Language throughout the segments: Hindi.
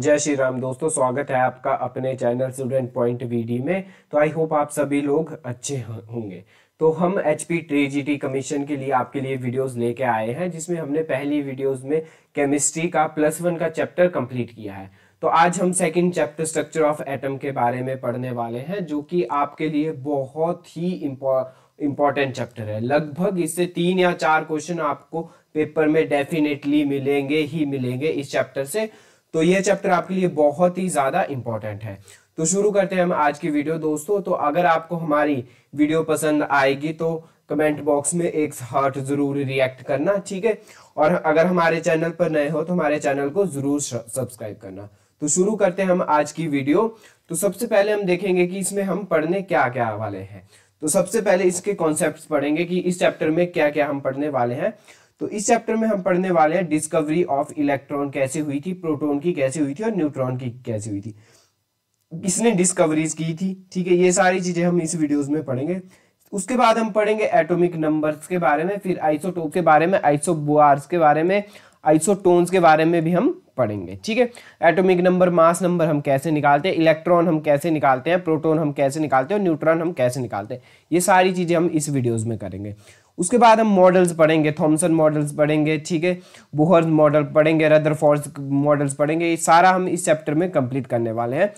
जय श्री राम दोस्तों स्वागत है आपका अपने चैनल स्टूडेंट पॉइंट वीडी में तो आई होप आप सभी लोग अच्छे होंगे तो हम एच पी ट्रेजिटी कमीशन के लिए आपके लिए वीडियोस लेके आए हैं जिसमें हमने पहली वीडियोस में केमिस्ट्री का प्लस वन का चैप्टर कंप्लीट किया है तो आज हम second chapter structure of atom के बारे में पढ़ने वाले हैं जो कि आपके लिए बहुत ही इम्पॉर्टेंट चैप्टर है लगभग इससे तीन या चार क्वेश्चन आपको पेपर में डेफिनेटली मिलेंगे ही मिलेंगे इस चैप्टर से तो ये चैप्टर आपके लिए बहुत ही ज़्यादा इंपॉर्टेंट है तो शुरू करते हैं हम आज की वीडियो दोस्तों तो अगर आपको हमारी वीडियो पसंद आएगी तो कमेंट बॉक्स में एक हार्ट जरूर रिएक्ट करना ठीक है और अगर हमारे चैनल पर नए हो तो हमारे चैनल को जरूर सब्सक्राइब करना तो शुरू करते हैं हम आज की वीडियो तो सबसे पहले हम देखेंगे कि इसमें हम पढ़ने क्या क्या वाले हैं तो सबसे पहले इसके कॉन्सेप्ट पढ़ेंगे कि इस चैप्टर में क्या क्या हम पढ़ने वाले हैं तो इस चैप्टर में हम पढ़ने वाले हैं डिस्कवरी ऑफ इलेक्ट्रॉन कैसे हुई थी प्रोटोन की कैसे हुई थी और न्यूट्रॉन की कैसे हुई थी इसने डिस्कवरीज की थी ठीक है ये सारी चीजें हम इस वीडियोस में पढ़ेंगे उसके बाद हम पढ़ेंगे एटोमिक नंबर्स के बारे में फिर आइसोटोप के बारे में आइसोबुआर्स के बारे में आइसोटोन्स के बारे में भी हम पढ़ेंगे ठीक है एटोमिक नंबर मास नंबर हम कैसे निकालते हैं इलेक्ट्रॉन हम कैसे निकालते हैं प्रोटोन हम कैसे निकालते हैं और न्यूट्रॉन हम कैसे निकालते हैं ये सारी चीज़ें हम इस वीडियोज में करेंगे उसके बाद हम मॉडल्स पढ़ेंगे थॉमसन मॉडल्स पढ़ेंगे ठीक है बोहर मॉडल पढ़ेंगे रदरफोर्स मॉडल्स पढ़ेंगे ये सारा हम इस चैप्टर में कंप्लीट करने वाले हैं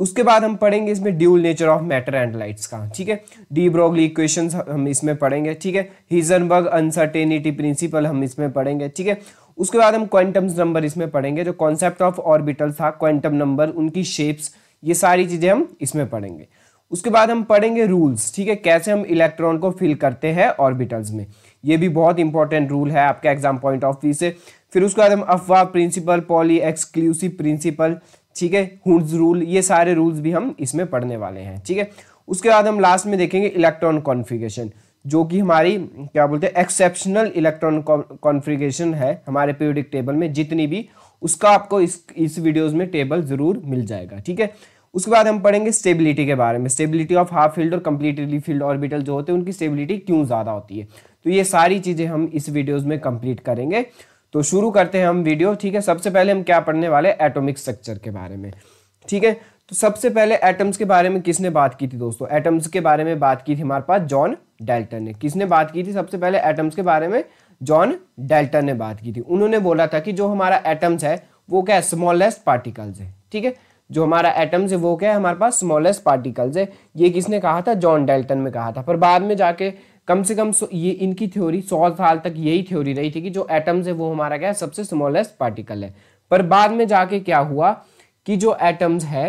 उसके बाद हम पढ़ेंगे इसमें dual nature of matter and lights का ठीक है डी ब्रोगली इक्वेशंस हम इसमें पढ़ेंगे ठीक है हिजनबर्ग अनसर्टेनिटी प्रिंसिपल हम इसमें पढ़ेंगे ठीक है उसके बाद हम क्वांटम नंबर इसमें पढ़ेंगे जो कॉन्सेप्ट ऑफ ऑर्बिटल था क्वांटम नंबर उनकी शेप्स ये सारी चीज़ें हम इसमें पढ़ेंगे उसके बाद हम पढ़ेंगे रूल्स ठीक है कैसे हम इलेक्ट्रॉन को फिल करते हैं ऑर्बिटल्स में ये भी बहुत इंपॉर्टेंट रूल है आपके एग्जाम पॉइंट ऑफ व्यू से फिर उसके बाद हम अफवाह प्रिंसिपल पॉली एक्सक्लूसिव प्रिंसिपल ठीक है हुड्स रूल ये सारे रूल्स भी हम इसमें पढ़ने वाले हैं ठीक है उसके बाद हम लास्ट में देखेंगे इलेक्ट्रॉन कॉन्फ़िगरेशन जो कि हमारी क्या बोलते हैं एक्सेप्शनल इलेक्ट्रॉन कॉन्फ़िगरेशन है हमारे पीरियडिक टेबल में जितनी भी उसका आपको इस इस वीडियोस में टेबल ज़रूर मिल जाएगा ठीक है उसके बाद हम पढ़ेंगे स्टेबिलिटी के बारे में स्टेबिलिटी ऑफ हाफ फील्ड और कंप्लीट फील्ड ऑर्बिटल जो होते हैं उनकी स्टेबिलिटी क्यों ज़्यादा होती है तो ये सारी चीज़ें हम इस वीडियोज़ में कंप्लीट करेंगे तो शुरू करते हैं हम वीडियो ठीक है सबसे पहले हम क्या पढ़ने वाले एटोमिक स्ट्रक्चर के बारे में ठीक है तो सबसे पहले एटम्स के बारे में किसने बात की थी दोस्तों एटम्स के बारे में बात की थी हमारे पास जॉन डेल्टन ने किसने बात की थी सबसे पहले एटम्स के बारे में जॉन डेल्टन ने बात की थी उन्होंने बोला था कि जो हमारा एटम्स है वो क्या है स्मॉलेस्ट पार्टिकल्स है ठीक है जो हमारा एटम्स है वो क्या है हमारे पास स्मॉलेस्ट पार्टिकल्स है ये किसने कहा था जॉन डेल्टन में कहा था पर बाद में जाके कम से कम ये इनकी थ्योरी सौ साल तक यही थ्योरी रही थी कि जो एटम्स है वो हमारा क्या है सबसे स्मॉलेस्ट पार्टिकल है पर बाद में जाके क्या हुआ कि जो एटम्स है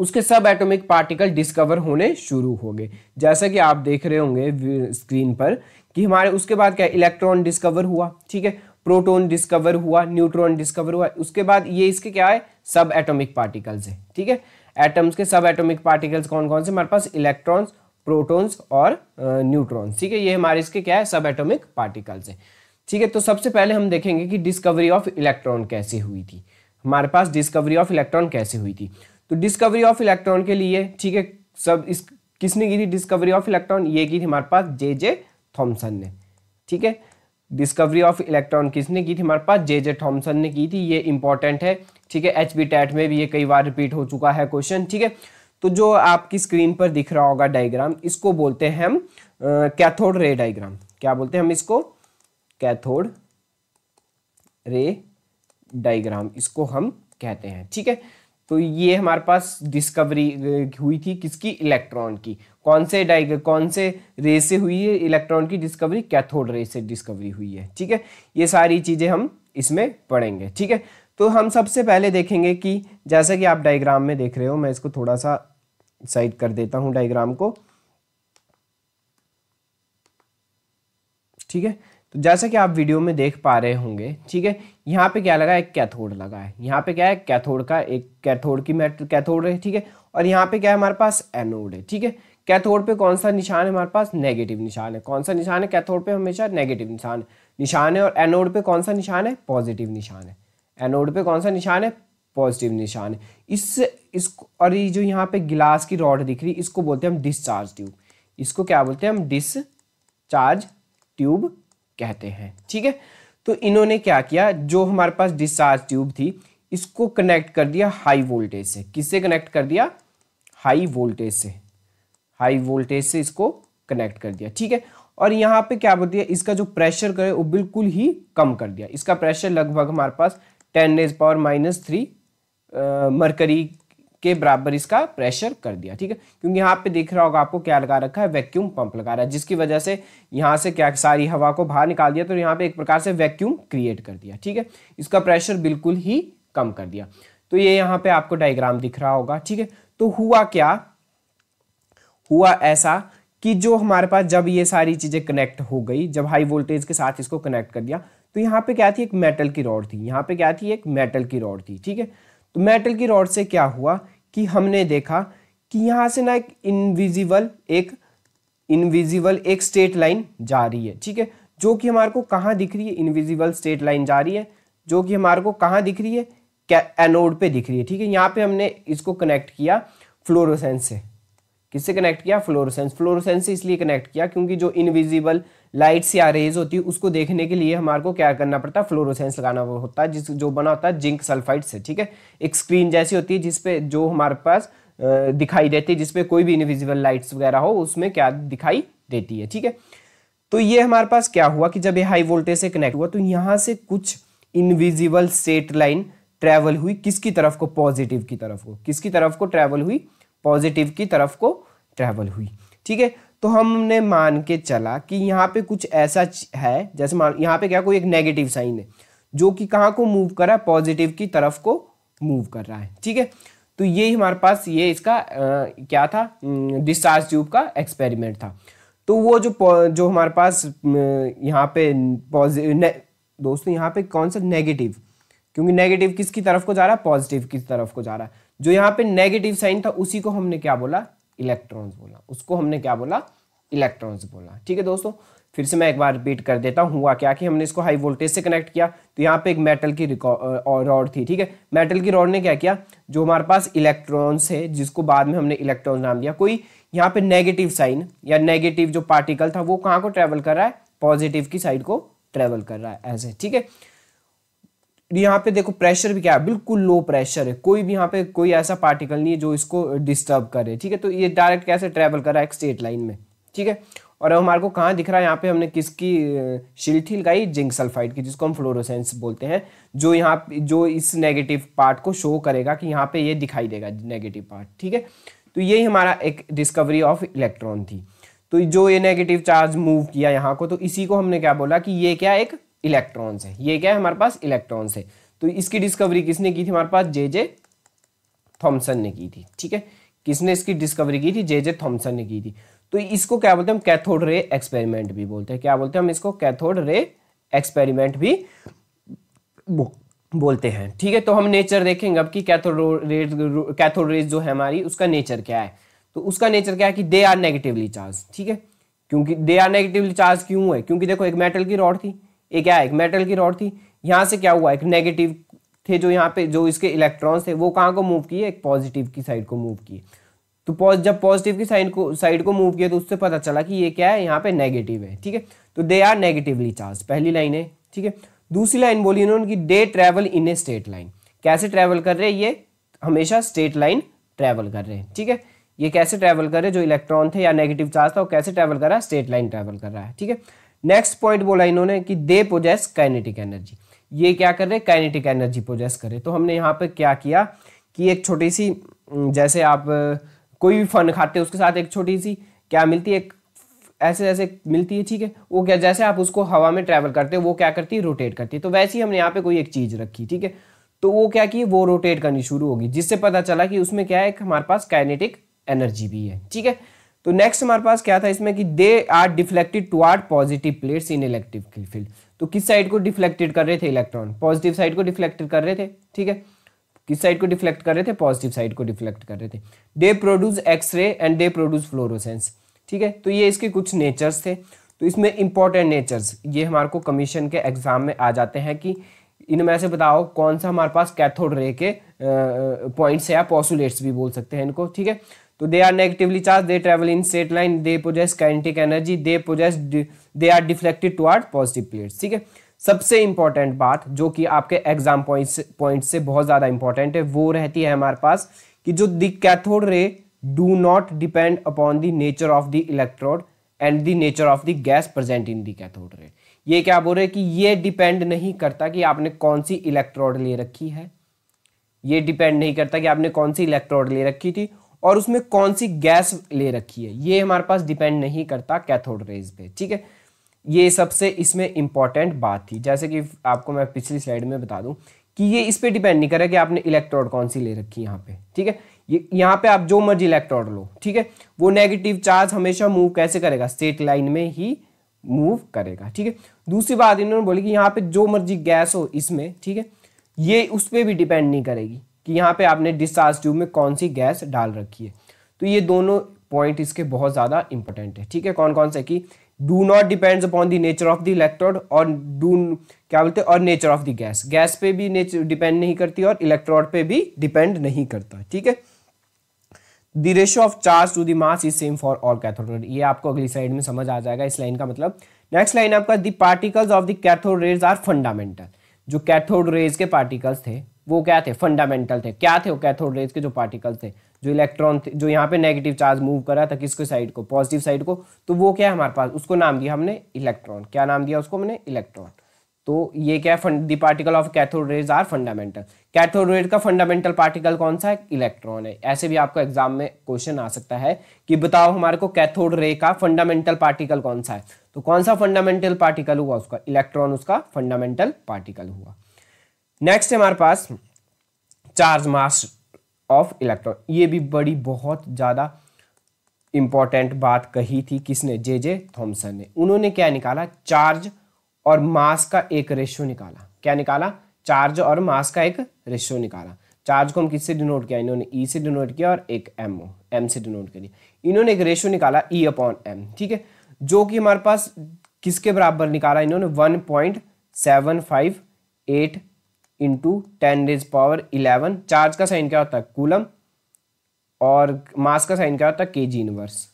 उसके सब एटॉमिक पार्टिकल डिस्कवर होने शुरू हो गए जैसा कि आप देख रहे होंगे स्क्रीन पर कि हमारे उसके बाद क्या इलेक्ट्रॉन डिस्कवर हुआ ठीक है प्रोटोन डिस्कवर हुआ न्यूट्रॉन डिस्कवर हुआ उसके बाद ये इसके क्या है सब एटोमिक पार्टिकल्स है ठीक है एटम्स के सब एटोमिक पार्टिकल्स कौन कौन से हमारे पास इलेक्ट्रॉन्स प्रोटोन्स और न्यूट्रॉन्स ठीक है ये हमारे इसके क्या है सब एटोमिक पार्टिकल्स है ठीक है तो सबसे पहले हम देखेंगे कि डिस्कवरी ऑफ इलेक्ट्रॉन कैसे हुई थी हमारे पास डिस्कवरी ऑफ इलेक्ट्रॉन कैसे हुई थी तो डिस्कवरी ऑफ इलेक्ट्रॉन के लिए ठीक है सब इस किसने की थी डिस्कवरी ऑफ इलेक्ट्रॉन ये की थी हमारे पास जे जे थॉम्सन ने ठीक है डिस्कवरी ऑफ इलेक्ट्रॉन किसने की थी हमारे पास जे जे थॉम्सन ने की थी ये इंपॉर्टेंट है ठीक है एच बी टैट में भी ये कई बार रिपीट हो चुका है क्वेश्चन ठीक है तो जो आपकी स्क्रीन पर दिख रहा होगा डायग्राम इसको बोलते हैं हम कैथोड रे डायग्राम क्या बोलते हैं हम इसको कैथोड रे डायग्राम इसको हम कहते हैं ठीक है तो ये हमारे पास डिस्कवरी हुई थी किसकी इलेक्ट्रॉन की कौन से डाइग कौन से रे से हुई है इलेक्ट्रॉन की डिस्कवरी कैथोड रे से डिस्कवरी हुई है ठीक है ये सारी चीज़ें हम इसमें पढ़ेंगे ठीक है तो हम सबसे पहले देखेंगे कि जैसा कि आप डायग्राम में देख रहे हो मैं इसको थोड़ा सा साइड कर देता हूं डायग्राम को ठीक है तो जैसा कि आप वीडियो में देख पा रहे होंगे ठीक है यहाँ पे क्या लगा है कैथोड लगा है यहाँ पे क्या है कैथोड का एक कैथोड की मैट कैथोड है ठीक है और यहाँ पे क्या है हमारे पास एनोड है ठीक है कैथोड पे कौन सा निशान है हमारे पास नेगेटिव निशान है कौन सा निशान है कैथोड पे हमेशा नेगेटिव निशान है निशान है और एनोड पे कौन सा निशान है पॉजिटिव निशान है एनोड पे कौन सा निशान है पॉजिटिव निशान है इस इस और ये जो यहाँ पे गिलास की रॉड दिख रही है इसको बोलते हैं हम डिस्चार्ज ट्यूब इसको क्या बोलते हैं हम डिस्चार्ज ट्यूब कहते हैं ठीक है तो इन्होंने क्या किया जो हमारे पास डिस्चार्ज ट्यूब थी इसको कनेक्ट कर दिया हाई वोल्टेज से किससे कनेक्ट कर दिया हाई वोल्टेज से हाई वोल्टेज से इसको कनेक्ट कर दिया ठीक है और यहाँ पे क्या बोल दिया इसका जो प्रेशर करे वो बिल्कुल ही कम कर दिया इसका प्रेशर लगभग हमारे पास ten raise power minus three mercury के बराबर इसका प्रेशर कर दिया ठीक है क्योंकि यहाँ पे देख रहा होगा आपको क्या लगा रखा है वैक्यूम पंप लगा रहा है जिसकी वजह से यहाँ से क्या सारी हवा को बाहर निकाल दिया तो यहाँ पे एक प्रकार से वैक्यूम क्रिएट कर दिया ठीक है इसका प्रेशर बिल्कुल ही कम कर दिया तो ये यहाँ पे आपको डायग्राम दिख रहा होगा ठीक है तो हुआ क्या हुआ ऐसा कि जो हमारे पास जब ये सारी चीज़ें कनेक्ट हो गई जब हाई वोल्टेज के साथ इसको कनेक्ट कर दिया तो यहाँ पे क्या थी एक मेटल की रॉड थी यहाँ पे क्या थी एक मेटल की रॉड थी ठीक है तो मेटल की रॉड से क्या हुआ कि हमने देखा कि यहाँ से ना एक इनविजिबल एक इनविजिबल एक स्टेट लाइन जा रही है ठीक है जो कि हमारे को कहाँ दिख रही है इनविजिबल स्टेट लाइन जा रही है जो कि हमारे को कहाँ दिख रही है एनोड पे दिख रही है ठीक है यहाँ पे हमने इसको कनेक्ट किया फ्लोरोसेंस से किससे कनेक्ट किया फ्लोरोसेंस फ्लोरोसेंस से इसलिए कनेक्ट किया क्योंकि जो इनविजिबल लाइट से आ रेज होती है उसको देखने के लिए हमारे को क्या करना पड़ता है फ्लोरोसेंस लगाना होता है जिस जो बना होता है जिंक सल्फाइड से ठीक है एक स्क्रीन जैसी होती है जिसपे जो हमारे पास दिखाई देती है जिसपे कोई भी इनविजिबल लाइट्स वगैरह हो उसमें क्या दिखाई देती है ठीक है तो ये हमारे पास क्या हुआ कि जब ये हाई वोल्टेज से कनेक्ट हुआ तो यहाँ से कुछ इनविजिबल सेट लाइन ट्रैवल हुई किसकी तरफ को पॉजिटिव की तरफ को किसकी तरफ को ट्रैवल हुई पॉजिटिव की तरफ को ट्रैवल हुई ठीक है तो हमने मान के चला कि यहाँ पे कुछ ऐसा है जैसे मान यहाँ पे क्या कोई एक नेगेटिव साइन है जो कि कहाँ को मूव कर रहा है पॉजिटिव की तरफ को मूव कर रहा है ठीक है तो ये हमारे पास ये इसका आ, क्या था डिस्चार्ज ट्यूब का एक्सपेरिमेंट था तो वो जो जो हमारे पास यहाँ पे दोस्तों यहाँ पे कौन सा नेगेटिव क्योंकि नेगेटिव किसकी तरफ को जा रहा है पॉजिटिव किस तरफ को जा रहा है जो यहाँ पे नेगेटिव साइन था उसी को हमने क्या बोला इलेक्ट्रॉन्स बोला उसको हमने क्या बोला इलेक्ट्रॉन्स बोला ठीक है दोस्तों फिर से मैं एक बार रिपीट कर देता हूँ हुआ क्या कि हमने इसको हाई वोल्टेज से कनेक्ट किया तो यहाँ पे एक मेटल की रॉड थी ठीक है मेटल की रॉड ने क्या किया जो हमारे पास इलेक्ट्रॉन्स है जिसको बाद में हमने इलेक्ट्रॉन नाम दिया कोई यहाँ पे नेगेटिव साइन या नेगेटिव जो पार्टिकल था वो कहाँ को ट्रेवल कर रहा है पॉजिटिव की साइड को ट्रेवल कर रहा है ऐसे ठीक है यहाँ पे देखो प्रेशर भी क्या है बिल्कुल लो प्रेशर है कोई भी यहाँ पे कोई ऐसा पार्टिकल नहीं है जो इसको डिस्टर्ब करे ठीक है तो ये डायरेक्ट कैसे ट्रेवल कर रहा है एक स्टेट लाइन में ठीक है और अब हमारे को कहाँ दिख रहा है यहाँ पे हमने किसकी शिल्ठी लगाई जिंक सल्फाइड की जिसको हम फ्लोरोसेंस बोलते हैं जो यहाँ जो इस नेगेटिव पार्ट को शो करेगा कि यहाँ पे ये दिखाई देगा नेगेटिव पार्ट ठीक है तो यही हमारा एक डिस्कवरी ऑफ इलेक्ट्रॉन थी तो जो ये नेगेटिव चार्ज मूव किया यहाँ को तो इसी को हमने क्या बोला कि ये क्या एक इलेक्ट्रॉन्स है ये क्या है हमारे पास इलेक्ट्रॉन्स है तो इसकी डिस्कवरी किसने की थी हमारे पास जे जे थॉम्सन ने की थी ठीक है किसने इसकी डिस्कवरी की थी जे जे थॉम्सन ने की थी तो इसको क्या बोलते हैं हम कैथोड रे एक्सपेरिमेंट भी बोलते हैं क्या बोलते हैं हम इसको कैथोड रे एक्सपेरिमेंट भी बोलते हैं ठीक है तो हम नेचर देखेंगे अब कि कैथोड रे कैथोड रेज जो है हमारी उसका नेचर क्या है तो उसका नेचर क्या है कि दे आर नेगेटिवली चार्ज ठीक है क्योंकि दे आर नेगेटिवली चार्ज क्यों है क्योंकि देखो एक मेटल की रॉड थी ये क्या है एक मेटल की रॉड थी यहाँ से क्या हुआ एक नेगेटिव थे जो यहाँ पे जो इसके इलेक्ट्रॉन्स थे वो कहाँ को मूव किए एक पॉजिटिव की साइड को मूव किए तो पॉज जब पॉजिटिव की साइड को साइड को मूव किया तो उससे पता चला कि ये क्या है यहाँ पे नेगेटिव है ठीक है तो दे आर नेगेटिवली चार्ज पहली लाइन है ठीक है दूसरी लाइन बोली इन्होंने कि they travel in a straight line कैसे ट्रैवल कर रहे हैं ये हमेशा स्टेट लाइन ट्रैवल कर रहे हैं ठीक है ये कैसे ट्रैवल कर रहे जो इलेक्ट्रॉन थे या नेगेटिव चार्ज था वो कैसे ट्रैवल कर रहा है स्टेट लाइन ट्रैवल कर रहा है ठीक है नेक्स्ट पॉइंट बोला इन्होंने कि दे पोजेस काइनेटिक एनर्जी ये क्या कर रहे काइनेटिक एनर्जी पोजेस करे तो हमने यहाँ पे क्या किया कि एक छोटी सी जैसे आप कोई भी फन खाते हैं उसके साथ एक छोटी सी क्या मिलती है एक ऐसे ऐसे मिलती है ठीक है वो क्या जैसे आप उसको हवा में ट्रैवल करते हो वो क्या करती है रोटेट करती है तो वैसे ही हमने यहाँ पे कोई एक चीज़ रखी ठीक है तो वो क्या की वो रोटेट करनी शुरू होगी जिससे पता चला कि उसमें क्या है हमारे पास काइनेटिक एनर्जी भी है ठीक है तो नेक्स्ट हमारे पास क्या था इसमें कि they are deflected toward positive plates in electric field तो किस साइड को डिफ्लेक्टेड कर रहे थे इलेक्ट्रॉन पॉजिटिव साइड को डिफ्लेक्टेड कर रहे थे ठीक है किस साइड को डिफ्लेक्ट कर रहे थे पॉजिटिव साइड को डिफ्लेक्ट कर रहे थे they produce X ray and they produce fluorescence ठीक है तो ये इसके कुछ नेचर्स थे तो इसमें इंपॉर्टेंट नेचर्स ये हमारे को कमीशन के एग्जाम में आ जाते हैं कि इनमें से बताओ कौन सा हमारे पास कैथोड रे के पॉइंट्स है या पॉसुलेट्स भी बोल सकते हैं इनको ठीक है तो they are negatively charge they travel in straight line they possess kinetic energy they possess they are deflected to positive plates ठीक है सबसे इंपॉर्टेंट बात जो कि आपके एग्जाम पॉइंट पॉइंट से बहुत ज़्यादा इंपॉर्टेंट है वो रहती है हमारे पास कि जो the cathode ray do not depend upon the nature of the electrode and the nature of the gas present in the cathode ray ये क्या बोल रहे हैं कि ये डिपेंड नहीं करता कि आपने कौन सी इलेक्ट्रोड ले रखी है ये डिपेंड नहीं करता कि आपने कौन सी इलेक्ट्रोड ले रखी थी और उसमें कौन सी गैस ले रखी है ये हमारे पास डिपेंड नहीं करता कैथोड रेज पे ठीक है ये सबसे इसमें इंपॉर्टेंट बात थी जैसे कि आपको मैं पिछली स्लाइड में बता दूं कि ये इस पर डिपेंड नहीं करेगा कि आपने इलेक्ट्रोड कौन सी ले रखी है यहाँ पे ठीक है ये यहाँ पे आप जो मर्जी इलेक्ट्रोड लो ठीक है वो नेगेटिव चार्ज हमेशा मूव कैसे करेगा स्टेट लाइन में ही मूव करेगा ठीक है दूसरी बात इन्होंने बोली कि यहाँ पे जो मर्जी गैस हो इसमें ठीक है ये उस पर भी डिपेंड नहीं करेगी कि यहाँ पे आपने डिस्चार्ज ट्यूब में कौन सी गैस डाल रखी है तो ये दोनों पॉइंट इसके बहुत ज़्यादा इंपॉर्टेंट है ठीक है कौन कौन से कि do not depends upon the nature of the electrode और डू क्या बोलते हैं और nature of the gas gas पे भी डिपेंड नहीं करती और इलेक्ट्रोड पे भी डिपेंड नहीं करता ठीक है the ratio of charge to the mass is same for all cathode ये आपको अगली साइड में समझ आ जाएगा इस लाइन का मतलब नेक्स्ट लाइन आपका the particles of the cathode rays are fundamental जो कैथोड रेज के पार्टिकल्स थे वो क्या थे फंडामेंटल थे क्या थे वो कैथोड रेज के जो पार्टिकल थे जो इलेक्ट्रॉन थे जो यहाँ पे नेगेटिव चार्ज मूव कर रहा था किसके साइड को पॉजिटिव साइड को तो वो क्या है हमारे पास उसको नाम दिया हमने इलेक्ट्रॉन क्या नाम दिया उसको हमने इलेक्ट्रॉन तो ये क्या है the particle of cathode rays are fundamental cathode rays का फंडामेंटल पार्टिकल कौन सा है इलेक्ट्रॉन है ऐसे भी आपको एग्जाम में क्वेश्चन आ सकता है कि बताओ हमारे को कैथोड रे का फंडामेंटल पार्टिकल कौन सा है तो कौन सा फंडामेंटल पार्टिकल हुआ उसका इलेक्ट्रॉन उसका फंडामेंटल पार्टिकल हुआ नेक्स्ट है हमारे पास चार्ज मास ऑफ इलेक्ट्रॉन ये भी बड़ी बहुत ज़्यादा इंपॉर्टेंट बात कही थी किसने जे जे थॉम्सन ने उन्होंने क्या निकाला चार्ज और मास का एक रेशियो निकाला क्या निकाला चार्ज और मास का एक रेशियो निकाला चार्ज को हम किससे डिनोट किया इन्होंने ई e से डिनोट किया और एक एम ओ एम से डिनोट करी इन्होंने एक रेशियो निकाला ई अपॉन एम ठीक है जो कि हमारे पास किसके बराबर निकाला इन्होंने one point seven five eight into ten raise power eleven charge का साइन क्या होता है कूलम और मास का साइन क्या होता है के जी इनवर्स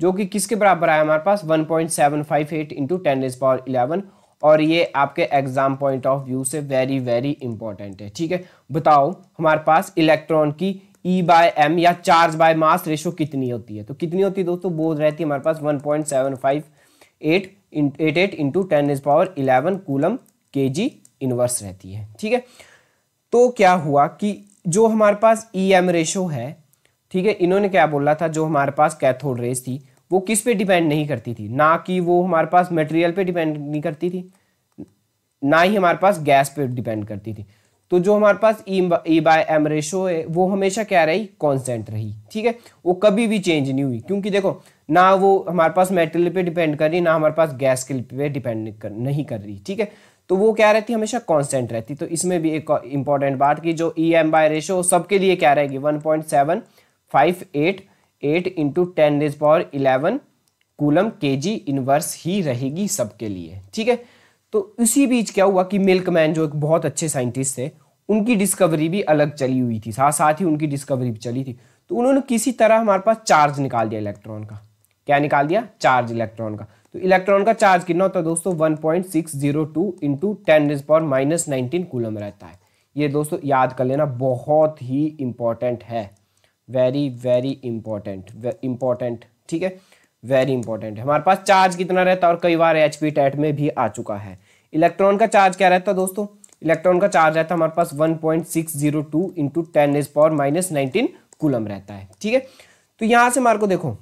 जो कि किसके बराबर आया हमारे पास one point seven five eight into ten raise power eleven और ये आपके एग्जाम पॉइंट ऑफ व्यू से वेरी वेरी इंपॉर्टेंट है ठीक है बताओ हमारे पास इलेक्ट्रॉन की ई बाय एम या चार्ज बाय मास रेशो कितनी होती है तो कितनी होती है दोस्तों बोध रहती है हमारे पास one point seven five eight eight eight into ten is power eleven coulomb K G inverse रहती है ठीक है तो क्या हुआ कि जो हमारे पास ई एम रेशो है ठीक है इन्होंने क्या बोला था जो हमारे पास कैथोड रेस थी वो किस पे डिपेंड नहीं करती थी ना कि वो हमारे पास मटेरियल पे डिपेंड नहीं करती थी ना ही हमारे पास गैस पे डिपेंड करती थी तो जो हमारे पास ई बाय एम रेशो है वो हमेशा क्या रही कॉन्स्टेंट रही ठीक है वो कभी भी चेंज नहीं हुई क्योंकि देखो ना वो हमारे पास मेटेरियल पे डिपेंड कर रही ना हमारे पास गैस के पे डिपेंड नहीं कर रही ठीक है तो वो क्या रहती हमेशा कांस्टेंट रहती तो इसमें भी एक इंपॉर्टेंट बात की जो ई एम बाय रेशो सबके लिए क्या रहेगी one point seven five eight eight into ten raise power eleven coulomb K G inverse ही रहेगी सबके लिए ठीक है तो इसी बीच क्या हुआ कि मिल्कमैन जो एक बहुत अच्छे साइंटिस्ट थे उनकी डिस्कवरी भी अलग चली हुई थी साथ साथ ही उनकी डिस्कवरी भी चली थी तो उन्होंने किसी तरह हमारे पास चार्ज निकाल दिया इलेक्ट्रॉन का क्या निकाल दिया चार्ज इलेक्ट्रॉन का तो इलेक्ट्रॉन का चार्ज कितना होता है दोस्तों one point six zero two into ten is power minus nineteen coulomb रहता है ये दोस्तों याद कर लेना बहुत ही इंपॉर्टेंट है वेरी वेरी इंपॉर्टेंट इंपॉर्टेंट ठीक है वेरी इंपॉर्टेंट हमारे पास चार्ज कितना रहता है और कई बार एच पी टेट में भी आ चुका है इलेक्ट्रॉन का चार्ज क्या रहता है दोस्तों इलेक्ट्रॉन का चार्ज रहता है हमारे पास one point six zero two into ten is power minus nineteen coulomb रहता है ठीक है तो यहाँ से हमारे को देखो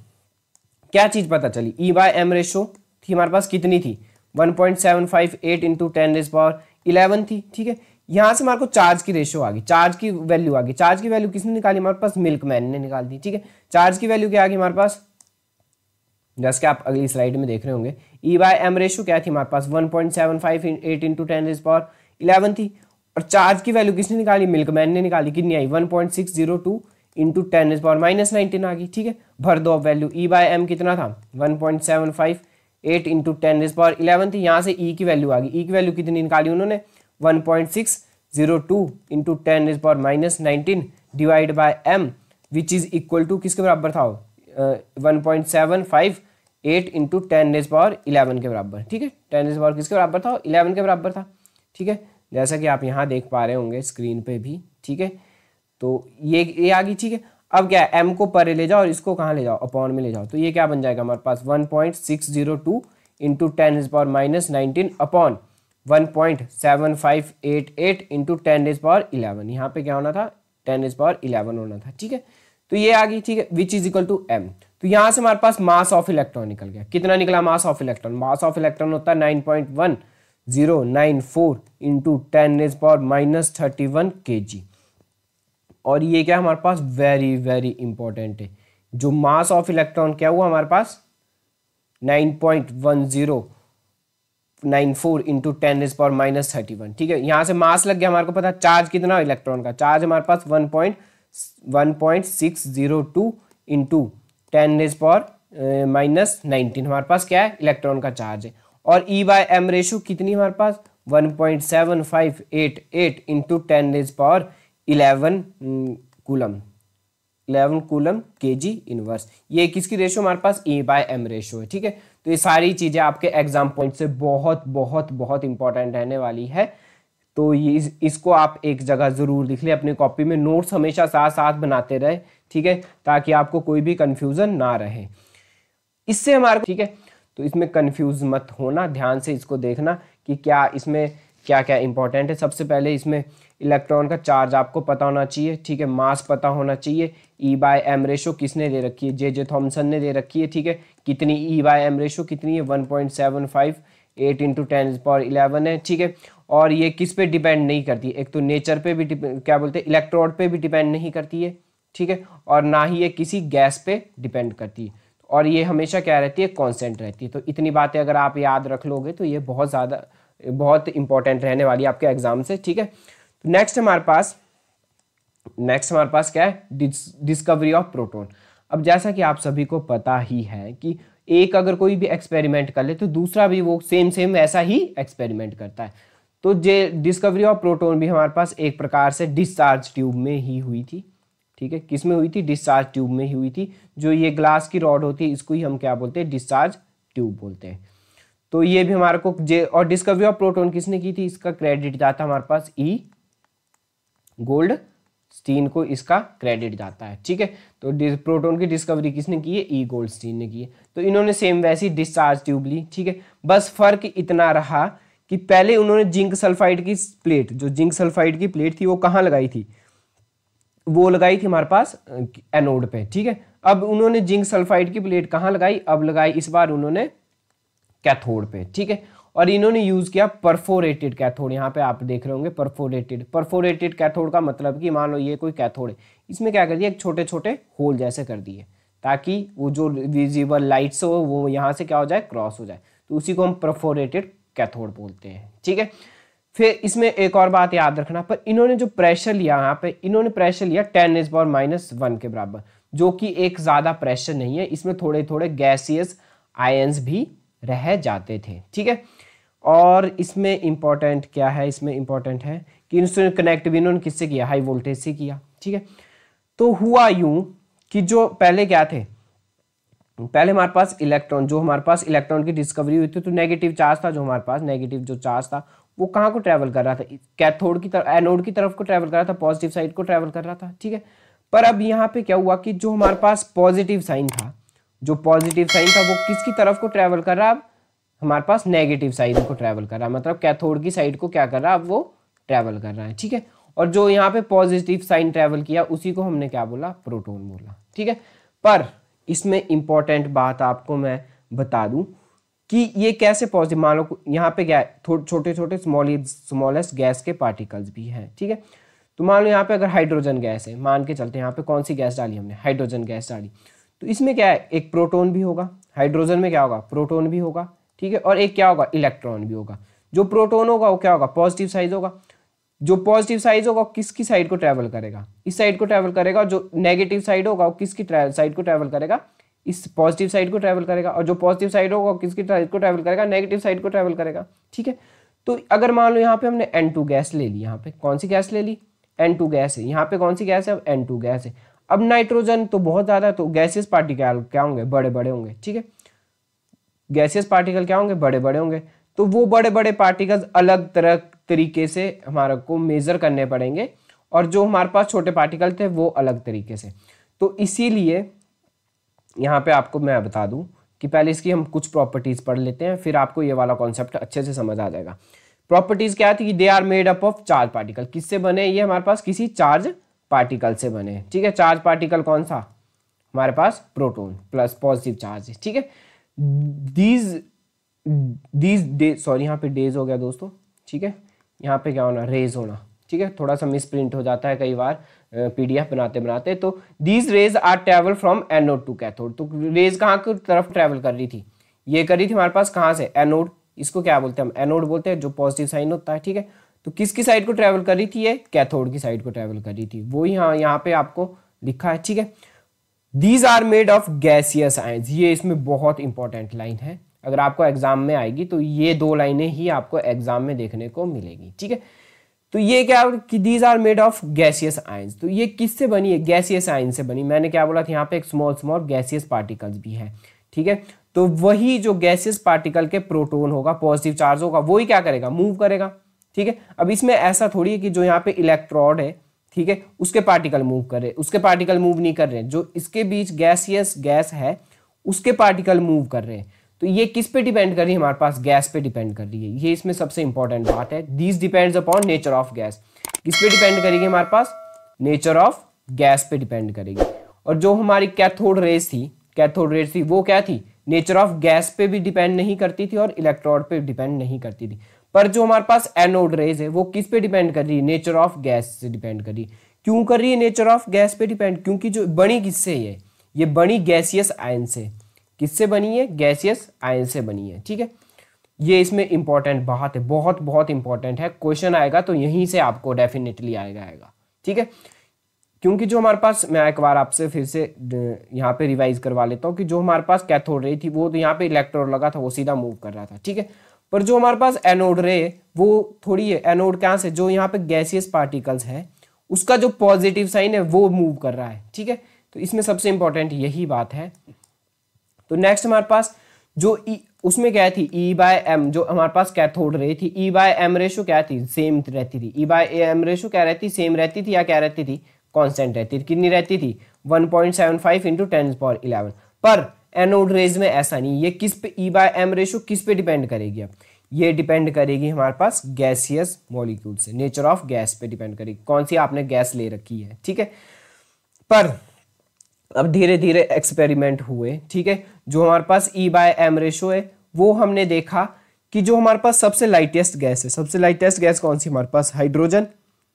क्या चीज़ पता चली ई बाय एम रेशो थी हमारे पास कितनी थी 1.758 point seven five eight into ten raise power eleven थी ठीक है यहाँ से हमारे को चार्ज की रेशो आ गई चार्ज की वैल्यू आ गई चार्ज की वैल्यू किसने निकाली हमारे पास मिल्क मैन ने निकाल दी ठीक है चार्ज की वैल्यू क्या आ गई हमारे पास जैसे कि आप अगली स्लाइड में देख रहे होंगे ई बाय एम रेशो क्या थी हमारे पास one point seven five eight into ten raise power eleven थी और चार्ज की वैल्यू किसने निकाली मिल्क मैन ने निकाली कितनी आई one point six zero two into ten is power minus nineteen आ गई ठीक है भर दो वैल्यू ई बाय एम कितना था one point seven five eight into ten is power eleven थी यहाँ से ई e की वैल्यू आ गई ई e की वैल्यू कितनी निकाली उन्होंने one point six zero two into ten is power minus nineteen divide by M which is equal to किसके बराबर था one point seven five eight into ten raise power eleven के बराबर ठीक है टेन रेज पावर किसके बराबर था इलेवन के बराबर था ठीक है जैसा कि आप यहाँ देख पा रहे होंगे स्क्रीन पर भी ठीक है तो ये ये आ गई ठीक है अब क्या है एम को परे ले जाओ और इसको कहाँ ले जाओ अपॉन में ले जाओ तो ये क्या बन जाएगा हमारे पास one point six zero two into ten is power minus nineteen upon one point seven five eight eight into ten is power eleven यहाँ पे क्या होना था टेन इज पावर इलेवन होना था ठीक है तो ये आ गई ठीक है which is equal to M तो यहाँ से हमारे पास मास ऑफ इलेक्ट्रॉन निकल गया कितना निकला mass of electron mass of electron होता है nine point one zero nine four into ten is power minus thirty one K G और ये क्या हमारे पास वेरी वेरी इंपॉर्टेंट है जो मास ऑफ इलेक्ट्रॉन क्या हुआ हमारे पास nine point one zero nine four into ten is power minus thirty one ठीक है यहां से मास लग गया हमारे को पता चार्ज कितना इलेक्ट्रॉन का चार्ज हमारे पास one point one point six zero two into ten is power minus nineteen हमारे पास क्या है इलेक्ट्रॉन का चार्ज है और ई बाय एम रेशू कितनी हमारे पास one point seven five eight eight into ten is power eleven coulomb eleven coulomb K G inverse ये किसकी रेशियो हमारे पास ए बाय एम रेशियो है ठीक है तो ये सारी चीज़ें आपके एग्जाम पॉइंट से बहुत बहुत बहुत इंपॉर्टेंट रहने वाली है तो ये इस, इसको आप एक जगह ज़रूर लिख लें अपनी कॉपी में नोट्स हमेशा साथ साथ बनाते रहे ठीक है ताकि आपको कोई भी कन्फ्यूज़न ना रहे इससे हमारे ठीक है तो इसमें कन्फ्यूज़ मत होना ध्यान से इसको देखना कि क्या इसमें क्या क्या इंपॉर्टेंट है सबसे पहले इसमें इलेक्ट्रॉन का चार्ज आपको पता होना चाहिए ठीक है मास पता होना चाहिए ई बाय एम रेशो किसने दे रखी है जे जे थॉम्सन ने दे रखी है ठीक है कितनी ई बाय एम रेशो कितनी है one point seven five eight into ten power eleven है ठीक है और ये किस पे डिपेंड नहीं करती एक तो नेचर पे भी क्या बोलते हैं इलेक्ट्रॉन पे भी डिपेंड नहीं करती है ठीक है और ना ही ये किसी गैस पे डिपेंड करती है और ये हमेशा क्या रहती है कॉन्सेंट रहती है तो इतनी बातें अगर आप याद रख लोगे तो ये बहुत ज़्यादा बहुत इंपॉर्टेंट रहने वाली है आपके एग्ज़ाम से ठीक है नेक्स्ट हमारे पास नेक्स्ट हमारे पास क्या है डिस्कवरी ऑफ प्रोटोन अब जैसा कि आप सभी को पता ही है कि एक अगर कोई भी एक्सपेरिमेंट कर ले तो दूसरा भी वो सेम सेम वैसा ही एक्सपेरिमेंट करता है तो जे डिस्कवरी ऑफ प्रोटोन भी हमारे पास एक प्रकार से डिस्चार्ज ट्यूब में ही हुई थी ठीक है किस में हुई थी डिस्चार्ज ट्यूब में ही हुई थी जो ये ग्लास की रॉड होती है इसको ही हम क्या बोलते हैं डिस्चार्ज ट्यूब बोलते हैं तो ये भी हमारे को जे और डिस्कवरी ऑफ प्रोटोन किसने की थी इसका क्रेडिट जाता हमारे पास ई e गोल्ड स्टीन को इसका क्रेडिट जाता है ठीक है तो प्रोटोन की डिस्कवरी किसने की है ई गोल्ड स्टीन ने की है तो इन्होंने सेम वैसी डिस्चार्ज ट्यूब ली ठीक है बस फर्क इतना रहा कि पहले उन्होंने जिंक सल्फाइड की प्लेट जो जिंक सल्फाइड की प्लेट थी वो कहाँ लगाई थी वो लगाई थी हमारे पास एनोड पे ठीक है अब उन्होंने जिंक सल्फाइड की प्लेट कहाँ लगाई अब लगाई इस बार उन्होंने कैथोड पे ठीक है और इन्होंने यूज़ किया परफोरेटेड कैथोड यहाँ पे आप देख रहे होंगे परफोरेटेड परफोरेटेड कैथोड का मतलब कि मान लो ये कोई कैथोड है इसमें क्या कर दिया एक छोटे छोटे होल जैसे कर दिए ताकि वो जो विजिबल लाइट्स हो वो यहाँ से क्या हो जाए क्रॉस हो जाए तो उसी को हम परफोरेटेड कैथोड बोलते हैं ठीक है फिर इसमें एक और बात याद रखना पर इन्होंने जो प्रेशर लिया यहाँ पे इन्होंने प्रेशर लिया ten is power minus one के बराबर जो कि एक ज़्यादा प्रेशर नहीं है इसमें थोड़े थोड़े गैसियस आयंस भी रह जाते थे ठीक है और इसमें इंपॉर्टेंट क्या है इसमें इंपॉर्टेंट है कि इंस्टोन कनेक्ट भी इन्होंने किससे किया हाई वोल्टेज से किया ठीक है तो हुआ यूं कि जो पहले क्या थे पहले हमारे पास इलेक्ट्रॉन जो हमारे पास इलेक्ट्रॉन की डिस्कवरी हुई थी तो नेगेटिव चार्ज था जो हमारे पास नेगेटिव जो चार्ज था वो कहाँ को ट्रैवल कर रहा था कैथोड की तरफ एनोड की तरफ को ट्रैवल कर रहा था पॉजिटिव साइड को ट्रैवल कर रहा था ठीक है पर अब यहाँ पे क्या हुआ कि जो हमारे पास पॉजिटिव साइन था जो पॉजिटिव साइन था वो किसकी तरफ को ट्रैवल कर रहा है हमारे पास नेगेटिव साइड को ट्रैवल कर रहा है मतलब कैथोड की साइड को क्या कर रहा है अब वो ट्रैवल कर रहा है ठीक है और जो यहाँ पे पॉजिटिव साइन ट्रैवल किया उसी को हमने क्या बोला प्रोटोन बोला ठीक है पर इसमें इंपॉर्टेंट बात आपको मैं बता दूं कि ये कैसे पॉजिटिव मान लो यहाँ पे छोटे छोटे स्मॉल स्मॉलेस्ट गैस के पार्टिकल्स भी हैं ठीक है तो मान लो यहाँ पे अगर हाइड्रोजन गैस है मान के चलते यहाँ पे कौन सी गैस डाली हमने हाइड्रोजन गैस डाली तो इसमें क्या है एक प्रोटोन भी होगा हाइड्रोजन में क्या होगा प्रोटोन भी होगा ठीक है और एक क्या होगा इलेक्ट्रॉन भी होगा जो प्रोटोन होगा वो क्या होगा पॉजिटिव साइज होगा जो पॉजिटिव साइज होगा किसकी साइड को ट्रैवल करेगा इस साइड को ट्रेवल करेगा जो नेगेटिव साइड होगा वो किसकी साइड को ट्रेवल करेगा इस पॉजिटिव साइड को ट्रेवल करेगा और जो पॉजिटिव साइड होगा किसकी साइड को ट्रेवल करेगा नेगेटिव साइड को ट्रेवल करेगा ठीक है तो अगर मान लो यहाँ पे हमने एन टू गैस ले ली यहाँ पे कौन सी गैस ले ली एन टू गैस है यहाँ पे कौन सी गैस है अब एन टू गैस है अब नाइट्रोजन तो बहुत ज़्यादा तो गैसेस पार्टिकल क्या होंगे बड़े बड़े होंगे ठीक है गैसियस पार्टिकल क्या होंगे बड़े बड़े होंगे तो वो बड़े बड़े पार्टिकल्स अलग तरह तरीके से हमारे को मेज़र करने पड़ेंगे और जो हमारे पास छोटे पार्टिकल थे वो अलग तरीके से तो इसीलिए यहाँ पे आपको मैं बता दूँ कि पहले इसकी हम कुछ प्रॉपर्टीज़ पढ़ लेते हैं फिर आपको ये वाला कॉन्सेप्ट अच्छे से समझ आ जाएगा प्रॉपर्टीज़ क्या थी कि they are made up of charge particle किससे बने ये हमारे पास किसी चार्ज पार्टिकल से बने ठीक है चार्ज पार्टिकल कौन सा हमारे पास प्रोटोन प्लस पॉजिटिव चार्ज ठीक है दीज दीज डे सॉरी यहाँ पे डेज हो गया दोस्तों ठीक है यहाँ पे क्या होना रेज होना ठीक है थोड़ा सा मिस प्रिंट हो जाता है कई बार पीडीएफ बनाते बनाते तो these rays are travel from anode to cathode तो रेज कहाँ की तरफ ट्रेवल कर रही थी ये कर रही थी हमारे पास कहाँ से एनोड इसको क्या बोलते हैं हम एनोड बोलते हैं जो पॉजिटिव साइन होता है ठीक है तो किसकी साइड को ट्रेवल कर रही थी ये कैथोड की साइड को ट्रेवल कर रही थी वो यहाँ यहाँ पे आपको लिखा है ठीक है these are made of gaseous ions ये इसमें बहुत इंपॉर्टेंट लाइन है अगर आपको एग्जाम में आएगी तो ये दो लाइनें ही आपको एग्जाम में देखने को मिलेगी ठीक है तो ये क्या कि these are made of gaseous ions तो ये किससे बनी है गैसियस आइंस से बनी मैंने क्या बोला था यहाँ पे एक स्मॉल स्मॉल गैसियस पार्टिकल्स भी है ठीक है तो वही जो गैसियस पार्टिकल के प्रोटोन होगा पॉजिटिव चार्ज होगा वही क्या करेगा मूव करेगा ठीक है अब इसमें ऐसा थोड़ी है कि जो यहाँ पे इलेक्ट्रॉड है ठीक है उसके पार्टिकल मूव कर रहे हैं उसके पार्टिकल मूव नहीं कर रहे हैं जो इसके बीच गैसियस गैस है उसके पार्टिकल मूव कर रहे हैं तो ये किस पे डिपेंड कर रही है हमारे पास गैस पे डिपेंड कर रही है ये इसमें सबसे इंपॉर्टेंट बात है this depends upon nature of gas किस पे डिपेंड करेगी हमारे पास नेचर ऑफ गैस पे डिपेंड करेगी और जो हमारी कैथोड रेस थी कैथोड रेस थी वो क्या थी नेचर ऑफ गैस पे भी डिपेंड नहीं करती थी और इलेक्ट्रॉड पे डिपेंड नहीं करती थी पर जो हमारे पास एनोड रेज है वो किस पे डिपेंड कर रही है नेचर ऑफ गैस से डिपेंड कर रही है क्यों कर रही है नेचर ऑफ गैस पे डिपेंड क्योंकि जो बनी किससे है ये बनी गैसियस आयन से किससे बनी है गैसियस आयन से बनी है ठीक है ये इसमें इंपॉर्टेंट बात है बहुत बहुत इंपॉर्टेंट है क्वेश्चन आएगा तो यहीं से आपको डेफिनेटली आएगा आएगा ठीक है क्योंकि जो हमारे पास मैं एक बार आपसे फिर से यहाँ पे रिवाइज करवा लेता हूँ कि जो हमारे पास कैथोड रही थी वो तो यहाँ पे इलेक्ट्रोड लगा था वो सीधा मूव कर रहा था ठीक है पर जो हमारे पास एनोड रे वो थोड़ी है एनोड कहाँ से जो यहाँ पे गैसियस पार्टिकल्स है उसका जो पॉजिटिव साइन है वो मूव कर रहा है ठीक है तो इसमें सबसे इंपॉर्टेंट यही बात है तो नेक्स्ट हमारे पास जो e, उसमें क्या थी ई बाय एम जो हमारे पास कैथोड रे थी ई बाय एम रेशो क्या थी सेम रहती थी ई बाय एम रेशो क्या रहती सेम रहती थी या क्या रहती थी कॉन्स्टेंट रहती थी कितनी रहती थी one point seven five into ten eleven पर एनोड रेज में ऐसा नहीं ये किस पे ई बाय एम रेशो किस पे डिपेंड करेगी अब ये डिपेंड करेगी हमारे पास गैसियस मॉलिक्यूल से नेचर ऑफ गैस पे डिपेंड करेगी कौन सी आपने गैस ले रखी है ठीक है पर अब धीरे धीरे एक्सपेरिमेंट हुए ठीक है जो हमारे पास ई बाय एम रेशो है वो हमने देखा कि जो हमारे पास सबसे लाइटेस्ट गैस है सबसे लाइटेस्ट गैस कौन सी हमारे पास हाइड्रोजन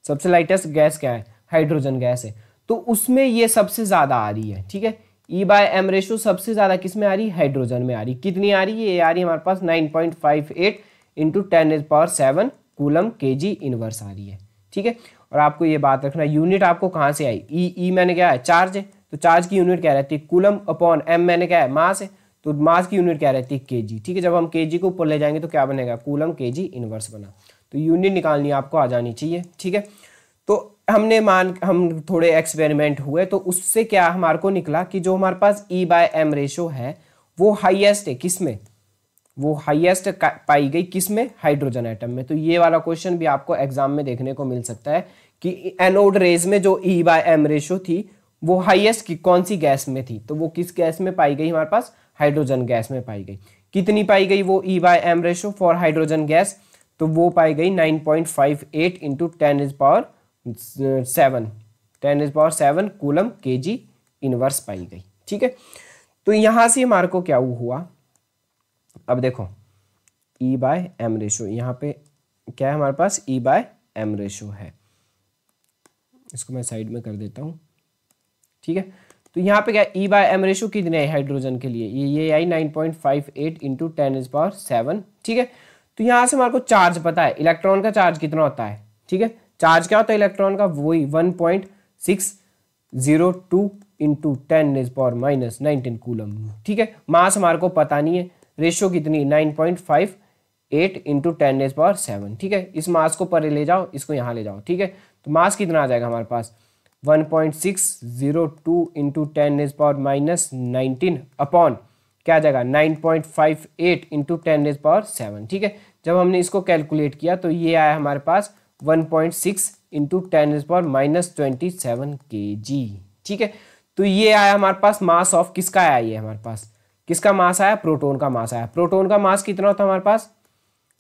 सबसे लाइटेस्ट गैस क्या है हाइड्रोजन गैस है तो उसमें ये सबसे ज़्यादा आ रही है ठीक है ई बाय एम रेशो सबसे ज़्यादा किस में आ रही हाइड्रोजन में आ रही कितनी आ रही है ये आ रही हमारे पास 9.58 point five eight into ten is power seven coulomb K G inverse आ रही है ठीक है और आपको ये बात रखना यूनिट आपको कहाँ से आई ई e, ई e मैंने क्या है चार्ज है तो चार्ज की यूनिट क्या रहती है कूलम अपॉन एम मैंने क्या है मास है तो मास की यूनिट क्या रहती है के जी ठीक है जब हम के जी को ऊपर ले जाएंगे तो क्या बनेगा कूलम के जी इनवर्स बना तो यूनिट निकालनी आपको आ जानी चाहिए ठीक है हमने मान हम थोड़े एक्सपेरिमेंट हुए तो उससे क्या हमारे को निकला कि जो हमारे पास ई बाय एम रेशो है वो हाईएस्ट है किस में वो हाईएस्ट पाई गई किस में हाइड्रोजन आइटम में तो ये वाला क्वेश्चन भी आपको एग्जाम में देखने को मिल सकता है कि एनोड रेज में जो ई बाय एम रेशो थी वो हाईएस्ट की कौन सी गैस में थी तो वो किस गैस में पाई गई हमारे पास हाइड्रोजन गैस में पाई गई कितनी पाई गई वो E by M ratio for hydrogen gas तो वो पाई गई nine point five eight into ten is power seven ten is power seven coulomb K G inverse पाई गई ठीक है तो यहां से हमारे को क्या हुआ अब देखो ई बाय एम रेशो यहाँ पे क्या है हमारे पास ई बाय एम रेशो है इसको मैं साइड में कर देता हूँ ठीक है तो यहाँ पे क्या ई बाय एम रेशो कितने आई हाइड्रोजन के लिए ये ये आई nine point five eight into ten is power seven ठीक है तो यहाँ से हमारे को चार्ज पता है इलेक्ट्रॉन का चार्ज कितना होता है ठीक है चार्ज क्या होता है इलेक्ट्रॉन का वही one point six zero two into ten is power minus nineteen coulomb ठीक है मास हमारे को पता नहीं है रेशियो कितनी nine point five eight into ten is power seven ठीक है इस मास को परे ले जाओ इसको यहाँ ले जाओ ठीक है तो मास कितना आ जाएगा हमारे पास one point six zero two into ten is power minus nineteen upon क्या आ जाएगा nine point five eight into ten is power seven ठीक है जब हमने इसको कैलकुलेट किया तो ये आया हमारे पास one point six into ten is power minus twenty seven K G ठीक है तो ये आया हमारे पास मास ऑफ किसका आया ये हमारे पास किसका मास आया प्रोटोन का मास आया प्रोटोन का मास कितना होता है हमारे पास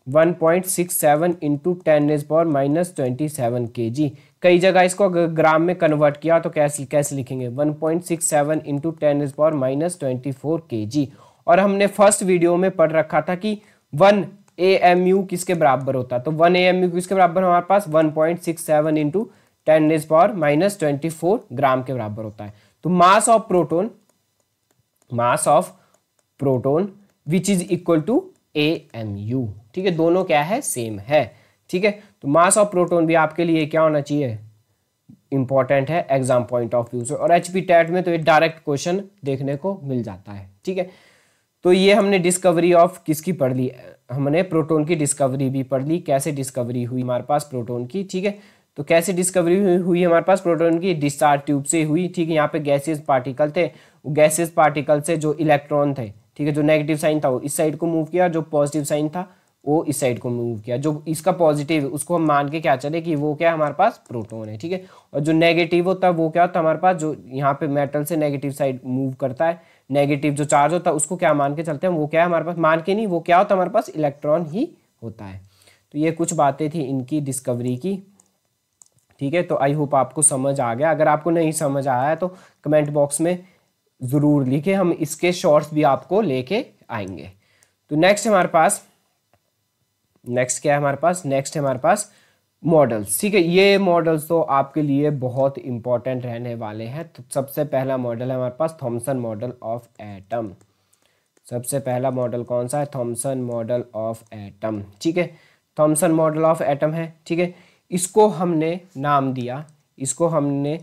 1.67 point six seven into ten raise power minus twenty seven K G कई जगह इसको ग्राम में कन्वर्ट किया तो कैसे कैसे लिखेंगे 1.67 point six seven into ten raise power minus twenty four K G और हमने फर्स्ट वीडियो में पढ़ रखा था कि वन ए एम यू किसके बराबर होता तो वन ए एम यू किसके बराबर हमारे पास one point six seven into ten is power minus twenty four gram के बराबर होता है तो mass of proton mass of proton which is equal to A M U ठीक है दोनों क्या है सेम है ठीक है तो मास ऑफ प्रोटोन भी आपके लिए क्या होना चाहिए इंपॉर्टेंट है एग्जाम पॉइंट ऑफ व्यू से और एच पी में तो ये डायरेक्ट क्वेश्चन देखने को मिल जाता है ठीक है तो ये हमने डिस्कवरी ऑफ किसकी पढ़ ली हमने प्रोटोन की डिस्कवरी भी पढ़ ली कैसे डिस्कवरी हुई हमारे पास प्रोटोन की ठीक है तो कैसे डिस्कवरी हुई, हुई हमारे पास प्रोटोन की डिस्चार्ज ट्यूब से हुई ठीक है यहाँ पे गैसेस पार्टिकल थे गैसेस पार्टिकल से जो इलेक्ट्रॉन थे ठीक है जो नेगेटिव साइन था वो इस साइड को मूव किया जो पॉजिटिव साइन था वो इस साइड को मूव किया जो इसका पॉजिटिव उसको हम मान के क्या चले कि वो क्या हमारे पास प्रोटोन है ठीक है और जो नेगेटिव होता है वो क्या होता है हमारे पास जो यहाँ पे मेटल से नेगेटिव साइड मूव करता है नेगेटिव जो चार्ज होता है उसको क्या मान के चलते हैं वो क्या है हमारे पास मान के नहीं वो क्या होता है हमारे पास इलेक्ट्रॉन ही होता है तो ये कुछ बातें थी इनकी डिस्कवरी की ठीक है तो आई होप आपको समझ आ गया अगर आपको नहीं समझ आया है तो कमेंट बॉक्स में ज़रूर लिखे हम इसके शॉर्ट्स भी आपको लेके आएंगे तो नेक्स्ट हमारे पास नेक्स्ट क्या है हमारे पास नेक्स्ट है हमारे पास मॉडल्स ठीक है ये मॉडल्स तो आपके लिए बहुत इंपॉर्टेंट रहने वाले हैं तो सबसे पहला मॉडल है हमारे पास थॉमसन मॉडल ऑफ एटम सबसे पहला मॉडल कौन सा है थॉमसन मॉडल ऑफ एटम ठीक है थॉमसन मॉडल ऑफ एटम है ठीक है इसको हमने नाम दिया इसको हमने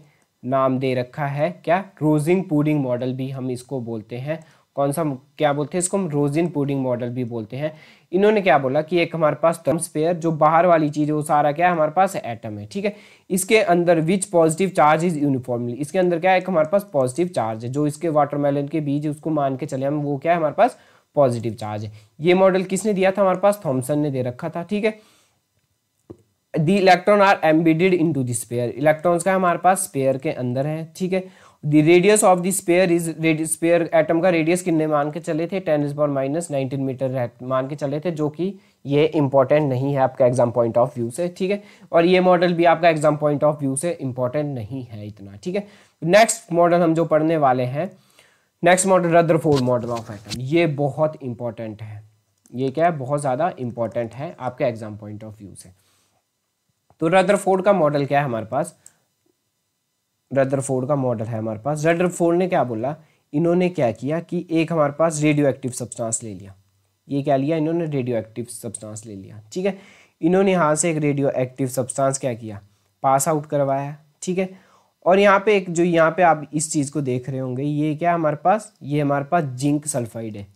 नाम दे रखा है क्या रोजिंग पुडिंग मॉडल भी हम इसको बोलते हैं कौन सा क्या बोलते हैं इसको हम रोजिन पुडिंग मॉडल भी बोलते हैं इन्होंने क्या बोला कि एक हमारे पास टर्म्स जो बाहर वाली चीज है वो सारा क्या है हमारे पास एटम है ठीक है इसके अंदर which positive charge is uniformly इसके अंदर क्या है एक हमारे पास पॉजिटिव चार्ज है जो इसके वाटरमेलन के बीज उसको मान के चले हम वो क्या है हमारे पास पॉजिटिव चार्ज है ये मॉडल किसने दिया था हमारे पास थॉम्सन ने दे रखा था ठीक है the electron are embedded in this sphere electrons का हमारे पास स्पेयर के अंदर है ठीक है the radius of the sphere is sphere atom का रेडियस कितने मान के चले थे ten is power minus nineteen metre मान के चले थे जो कि ये इंपॉर्टेंट नहीं है आपका एग्जाम पॉइंट ऑफ व्यू से ठीक है और ये मॉडल भी आपका एग्जाम पॉइंट ऑफ व्यू से इंपॉर्टेंट नहीं है इतना ठीक है नेक्स्ट मॉडल हम जो पढ़ने वाले हैं next model Rutherford model of atom ये बहुत इंपॉर्टेंट है ये क्या है बहुत ज़्यादा इंपॉर्टेंट है आपके एग्जाम पॉइंट ऑफ व्यू से तो रदर फोर्ड का मॉडल क्या है हमारे पास रदरफोर्ड का मॉडल है हमारे पास रदरफोर्ड ने क्या बोला इन्होंने क्या किया कि एक हमारे पास रेडियो एक्टिव सब्सटेंस ले लिया ये क्या लिया इन्होंने रेडियो एक्टिव सब्सटेंस ले लिया ठीक है इन्होंने यहाँ से एक रेडियो एक्टिव सब्सटेंस क्या किया पास आउट करवाया ठीक है और यहाँ पे एक जो यहाँ पे आप इस चीज़ को देख रहे होंगे ये क्या हमारे पास ये हमारे पास जिंक सल्फाइड है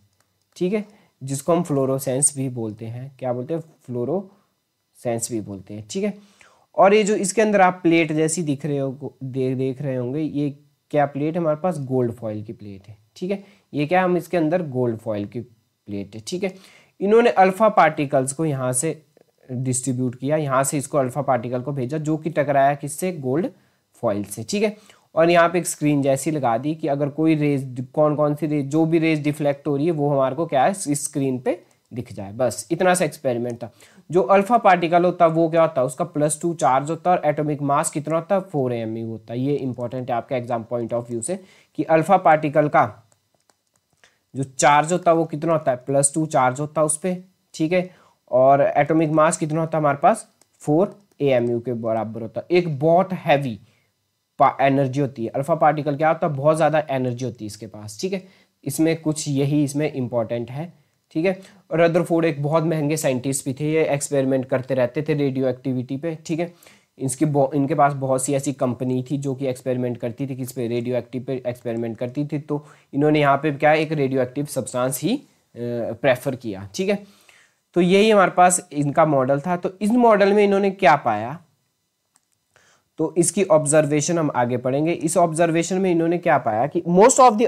ठीक है जिसको हम फ्लोरोसेंस भी बोलते हैं क्या बोलते हैं फ्लोरोसेंस भी बोलते हैं ठीक है और ये जो इसके अंदर आप प्लेट जैसी दिख रहे हो दे, देख रहे होंगे ये क्या प्लेट हमारे पास गोल्ड फॉइल की प्लेट है ठीक है ये क्या हम इसके अंदर गोल्ड फॉइल की प्लेट है ठीक है इन्होंने अल्फा पार्टिकल्स को यहाँ से डिस्ट्रीब्यूट किया यहाँ से इसको अल्फा पार्टिकल को भेजा जो कि टकराया किससे गोल्ड फॉइल से ठीक है और यहाँ पे एक स्क्रीन जैसी लगा दी कि अगर कोई रेज कौन कौन सी रेज जो भी रेज डिफ्लेक्ट हो रही है वो हमारे को क्या है इस स्क्रीन पे दिख जाए बस इतना सा एक्सपेरिमेंट था जो अल्फा पार्टिकल होता है वो क्या होता है उसका प्लस टू चार्ज होता है और एटॉमिक मास कितना होता है फोर एम होता है ये इंपॉर्टेंट है आपके एग्जाम पॉइंट ऑफ व्यू से कि अल्फा पार्टिकल का जो चार्ज होता है वो कितना होता है प्लस टू चार्ज होता है उस पर ठीक है और एटोमिक मास कितना होता है हमारे पास फोर ए के बराबर होता है एक बहुत हैवी एनर्जी होती है अल्फा पार्टिकल क्या होता है बहुत ज़्यादा एनर्जी होती है इसके पास ठीक है इसमें कुछ यही इसमें इंपॉर्टेंट है ठीक है रदरफोर्ड एक बहुत महंगे साइंटिस्ट भी थे ये एक्सपेरिमेंट करते रहते थे रेडियो एक्टिविटी पे ठीक है इसकी इनके पास बहुत सी ऐसी कंपनी थी जो कि एक्सपेरिमेंट करती थी किस पे रेडियो एक्टिव पे एक्सपेरिमेंट करती थी तो इन्होंने यहाँ पे क्या एक रेडियो एक्टिव सब्सटेंस ही प्रेफर किया ठीक है तो यही हमारे पास इनका मॉडल था तो इस मॉडल में इन्होंने क्या पाया तो इसकी ऑब्जर्वेशन हम आगे पढ़ेंगे इस ऑब्जर्वेशन में इन्होंने क्या पाया कि most of the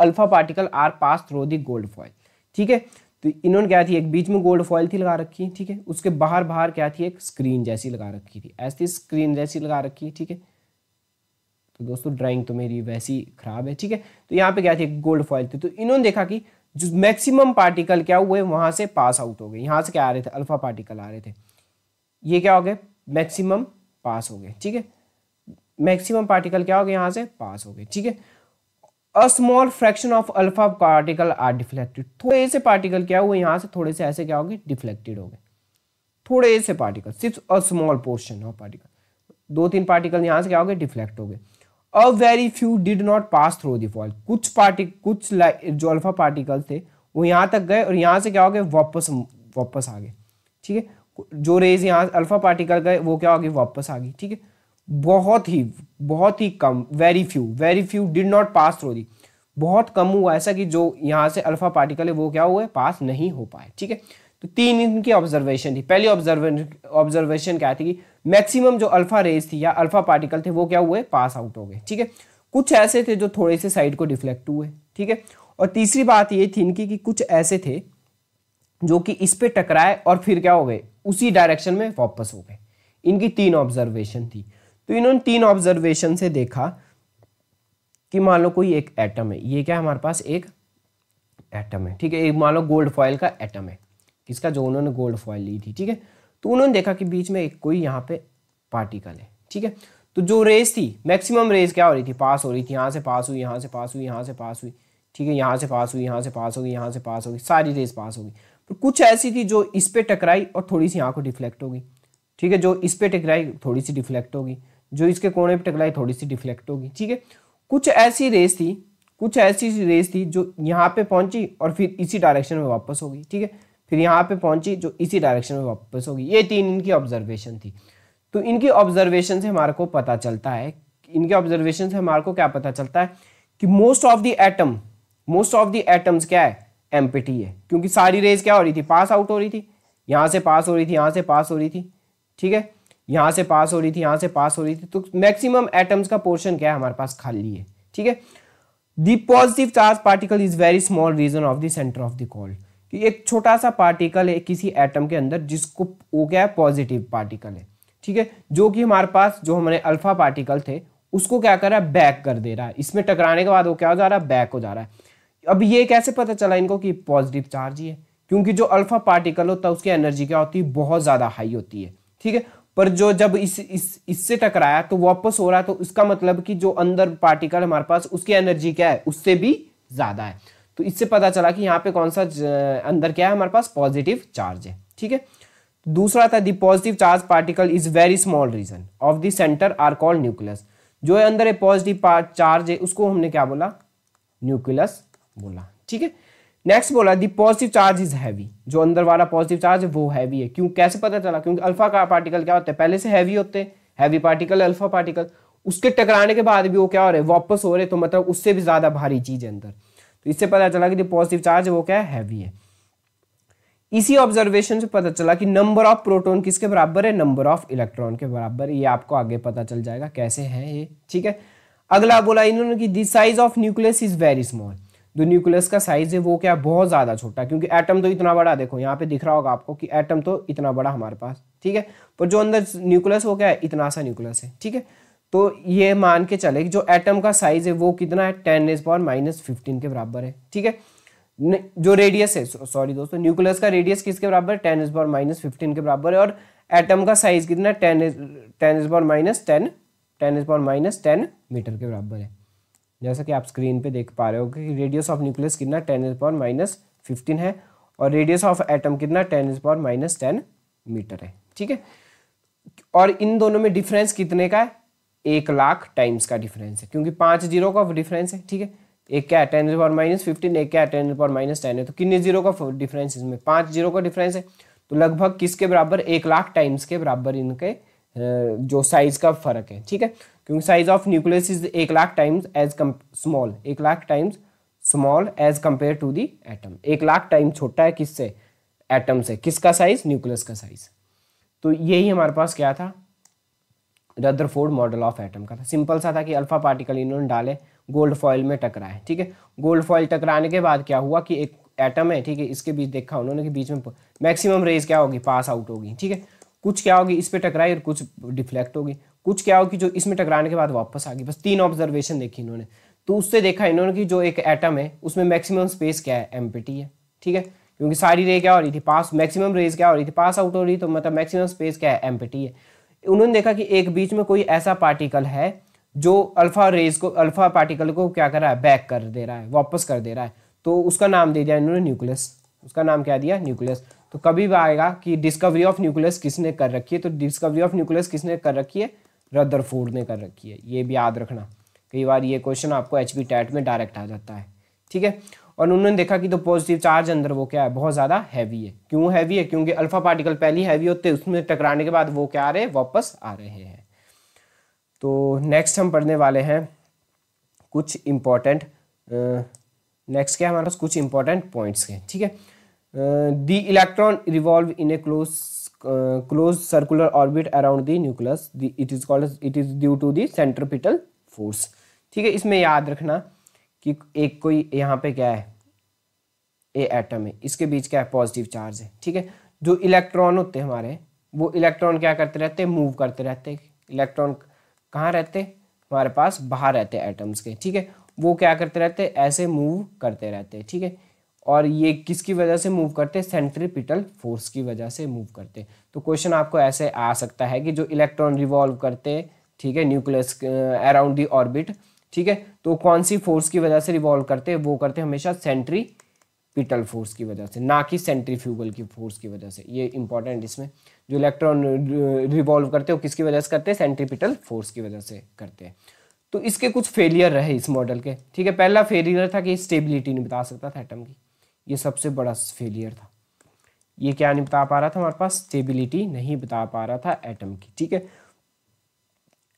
alpha particle are pass through the gold foil ठीक है तो इन्होंने क्या थी एक बीच में गोल्ड फॉइल थी लगा रखी ठीक है उसके बाहर बाहर क्या थी एक स्क्रीन जैसी लगा रखी थी ऐसी स्क्रीन जैसी लगा रखी ठीक है तो दोस्तों ड्राइंग तो मेरी वैसी खराब है ठीक है तो यहाँ पे क्या थी गोल्ड फॉइल थी तो इन्होंने देखा कि जो मैक्सिमम पार्टिकल क्या हुए वहां से पास आउट हो गए यहां से क्या आ रहे थे अल्फा पार्टिकल आ रहे थे ये क्या हो गए मैक्सिमम पास हो गए ठीक है मैक्सिमम पार्टिकल क्या हो गए यहाँ से पास हो गए ठीक है a small fraction of alpha particle are deflected थोड़े ऐसे पार्टिकल क्या हुए यहाँ से थोड़े से ऐसे क्या हो गए डिफ्लेक्टेड हो गए थोड़े ऐसे पार्टिकल सिर्फ a small portion of particle दो तीन पार्टिकल यहाँ से क्या हो गए डिफ्लेक्ट हो गए a very few did not pass through the foil कुछ पार्टिक कुछ जो अल्फा पार्टिकल थे वो यहाँ तक गए और यहाँ से क्या हो गए वापस वापस आ गए ठीक है जो रेज यहाँ अल्फा पार्टिकल गए वो क्या हो गए वापस आ गई ठीक है बहुत ही बहुत ही कम very few very few did not pass through the बहुत कम हुआ ऐसा कि जो यहाँ से अल्फा पार्टिकल है वो क्या हुए पास नहीं हो पाए ठीक है तो तीन इनकी ऑब्जर्वेशन थी पहली ऑब्जर्वे ऑब्जर्वेशन क्या थी कि मैक्सिमम जो अल्फा रेज थी या अल्फा पार्टिकल थे वो क्या हुए पास आउट हो गए ठीक है कुछ ऐसे थे जो थोड़े से साइड को डिफ्लेक्ट हुए ठीक है और तीसरी बात ये थी इनकी कि कुछ ऐसे थे जो कि इस पर टकराए और फिर क्या हो गए उसी डायरेक्शन में वापस हो गए इनकी तीन ऑब्जर्वेशन थी तो इन्होंने तीन ऑब्जर्वेशन से देखा कि मान लो कोई एक एटम है ये क्या हमारे पास एक एटम है ठीक है एक मान लो गोल्ड फॉयल का एटम है किसका जो उन्होंने गोल्ड फॉयल ली थी ठीक है तो उन्होंने देखा कि बीच में एक कोई यहाँ पे पार्टिकल है ठीक है तो जो रेस थी मैक्सिमम रेस क्या हो रही थी पास हो रही थी यहाँ से पास हुई यहाँ से पास हुई यहाँ से पास हुई ठीक है यहाँ से पास हुई यहाँ से पास होगी यहाँ से पास होगी सारी रेस पास होगी पर कुछ ऐसी थी जो इस पर टकराई और थोड़ी सी यहाँ को डिफ्लेक्ट होगी ठीक है जो इस पर टकराई थोड़ी सी डिफ्लेक्ट होगी जो इसके कोने पर टकराई थोड़ी सी डिफ्लेक्ट होगी ठीक है कुछ ऐसी रेस थी कुछ ऐसी रेस थी जो यहाँ पे पहुंची और फिर इसी डायरेक्शन में वापस होगी ठीक है फिर यहाँ पे पहुंची जो इसी डायरेक्शन में वापस होगी ये तीन इनकी ऑब्जर्वेशन थी तो इनकी ऑब्जर्वेशन से हमारे को पता चलता है इनके ऑब्जर्वेशन से हमारे को क्या पता चलता है कि most of the atom most of the atoms क्या है एमपीटी है क्योंकि सारी रेस क्या हो रही थी पास आउट हो रही थी यहाँ से पास हो रही थी यहाँ से पास हो रही थी ठीक है यहां से पास हो रही थी यहां से पास हो रही थी तो मैक्सिमम एटम्स का पोर्शन क्या है हमारे पास खाली है ठीक है the positive charge particle is very small region of the centre of the call कि एक छोटा सा पार्टिकल है किसी एटम के अंदर जिसको वो क्या है पॉजिटिव पार्टिकल है ठीक है जो कि हमारे पास जो हमारे अल्फा पार्टिकल थे उसको क्या कर रहा है बैक कर दे रहा है इसमें टकराने के बाद वो क्या हो जा रहा है बैक हो जा रहा है अब ये कैसे पता चला इनको कि पॉजिटिव चार्ज ही है क्योंकि जो अल्फा पार्टिकल होता है उसकी एनर्जी क्या होती है बहुत ज़्यादा हाई होती है ठीक है पर जो जब इस इस इससे टकराया तो वापस हो रहा तो इसका मतलब कि जो अंदर पार्टिकल हमारे पास उसकी एनर्जी क्या है उससे भी ज्यादा है तो इससे पता चला कि यहाँ पे कौन सा अंदर क्या है हमारे पास पॉजिटिव चार्ज है ठीक है दूसरा था positive charge particle is very small region of the centre are called nucleus जो अंदर है पॉजिटिव चार्ज है उसको हमने क्या बोला न्यूक्लियस बोला ठीक है नेक्स्ट बोला the positive charge is heavy जो अंदर वाला पॉजिटिव चार्ज है वो हैवी है क्यों कैसे पता चला क्योंकि अल्फा का पार्टिकल क्या होता है पहले से हैवी होते हैं हैवी पार्टिकल अल्फा पार्टिकल उसके टकराने के बाद भी वो क्या हो रहे वापस हो रहे तो मतलब उससे भी ज़्यादा भारी चीज़ है अंदर तो इससे पता चला कि जो पॉजिटिव चार्ज है वो क्या हैवी है इसी ऑब्जर्वेशन से पता चला कि नंबर ऑफ प्रोटोन किसके बराबर है नंबर ऑफ इलेक्ट्रॉन के बराबर ये आपको आगे पता चल जाएगा कैसे है ये ठीक है अगला बोला इन्होंने कि the size of nucleus is very small जो न्यूक्लियस का साइज है वो क्या बहुत ज़्यादा छोटा क्योंकि एटम तो इतना बड़ा देखो यहाँ पे दिख रहा होगा आपको कि एटम तो इतना बड़ा हमारे पास ठीक है पर जो अंदर न्यूक्लियस वो क्या है इतना सा न्यूक्लियस है ठीक है तो ये मान के चले कि जो एटम का साइज है वो कितना है ten is power minus fifteen के बराबर है ठीक है जो रेडियस है सॉरी दोस्तों न्यूक्लियस का रेडियस किसके बराबर है ten is power minus fifteen के बराबर है और एटम का साइज कितना है ten is ten is power minus ten ten is power minus ten metre के बराबर है जैसा कि आप स्क्रीन पे देख पा रहे हो कि रेडियस ऑफ न्यूक्लियस कितना ten is power minus fifteen है और रेडियस ऑफ एटम कितना ten is power minus ten metre है ठीक है और इन दोनों में डिफरेंस कितने का है एक लाख टाइम्स का डिफरेंस है क्योंकि पाँच जीरो का डिफरेंस है ठीक है एक क्या है ten is power minus fifteen एक क्या है ten is power minus ten है तो कितने जीरो का डिफरेंस इसमें पाँच जीरो का डिफरेंस है तो लगभग किसके बराबर एक लाख टाइम्स के बराबर इनके जो साइज का फर्क है ठीक है क्योंकि साइज ऑफ न्यूक्लियस इज एक लाख टाइम्स एज कम स्मॉल एक lakh times small as compare to the atom एक लाख टाइम छोटा है किससे एटम से किसका साइज न्यूक्लियस का साइज तो यही हमारे पास क्या था रदरफोर्ड मॉडल ऑफ एटम का था सिंपल सा था कि अल्फा पार्टिकल इन्होंने डाले गोल्ड फॉयल में टकराए ठीक है गोल्ड फॉयल टकराने के बाद क्या हुआ कि एक एटम है ठीक है इसके बीच देखा उन्होंने कि बीच में मैक्सिमम रेज क्या होगी पास आउट होगी ठीक है कुछ क्या होगी इस पर टकराई और कुछ डिफ्लेक्ट होगी कुछ क्या हो कि जो इसमें टकराने के बाद वापस आ गई बस तीन ऑब्जर्वेशन देखी इन्होंने तो उससे देखा इन्होंने कि जो एक एटम है उसमें मैक्सिमम स्पेस क्या है एम है ठीक है क्योंकि सारी रे क्या हो रही थी पास मैक्सिमम रेज क्या हो रही थी पास आउट हो रही तो मतलब मैक्सिमम स्पेस क्या है एम है उन्होंने देखा कि एक बीच में कोई ऐसा पार्टिकल है जो अल्फा रेज को अल्फा पार्टिकल को क्या कर रहा है बैक कर दे रहा है वापस कर दे रहा है तो उसका नाम दे दिया इन्होंने न्यूक्लियस उसका नाम क्या दिया न्यूक्लियस तो कभी भी आएगा कि डिस्कवरी ऑफ न्यूक्लियस किसने कर रखी है तो डिस्कवरी ऑफ न्यूक्लियस किसने कर रखी है रदरफोर्ड ने कर रखी है ये भी याद रखना कई बार ये क्वेश्चन आपको एच पी टैट में डायरेक्ट आ जाता है ठीक है और उन्होंने देखा कि तो पॉजिटिव चार्ज अंदर वो क्या है बहुत ज़्यादा हैवी है क्यों हैवी है क्योंकि अल्फा पार्टिकल पहले हैवी होते हैं उसमें टकराने के बाद वो क्या आ रहे हैं वापस आ रहे हैं तो नेक्स्ट हम पढ़ने वाले हैं कुछ इम्पॉर्टेंट नेक्स्ट क्या हमारे पास कुछ इम्पॉर्टेंट पॉइंट्स हैं ठीक है the electron revolve in a close close circular orbit around the nucleus it is called it is due to the the force ठीक है इसमें याद रखना कि एक कोई यहाँ पे क्या है ए एटम है इसके बीच क्या है पॉजिटिव चार्ज है ठीक है जो इलेक्ट्रॉन होते हैं हमारे वो इलेक्ट्रॉन क्या करते रहते हैं मूव करते रहते हैं इलेक्ट्रॉन कहाँ रहते हमारे पास बाहर रहते हैं एटम्स के ठीक है वो क्या करते रहते ऐसे मूव करते रहते हैं ठीक है और ये किसकी वजह से मूव करते हैं सेंट्रीपिटल फोर्स की वजह से मूव करते हैं तो क्वेश्चन आपको ऐसे आ सकता है कि जो इलेक्ट्रॉन रिवॉल्व करते हैं ठीक है न्यूक्लियस अराउंड दी ऑर्बिट ठीक है तो कौन सी फोर्स की वजह से रिवॉल्व करते हैं वो करते हैं हमेशा सेंट्री पिटल फोर्स की वजह से ना कि सेंट्रीफ्यूगल की फोर्स की वजह से ये इंपॉर्टेंट इसमें जो इलेक्ट्रॉन रिवॉल्व करते हैं वो किसकी वजह से करते हैं सेंट्रीपिटल फोर्स की वजह से करते हैं तो इसके कुछ फेलियर रहे इस मॉडल के ठीक है पहला फेलियर था कि स्टेबिलिटी नहीं बता सकता था एटम की ये सबसे बड़ा फेलियर था ये क्या नहीं बता पा रहा था हमारे पास स्टेबिलिटी नहीं बता पा रहा था एटम की ठीक है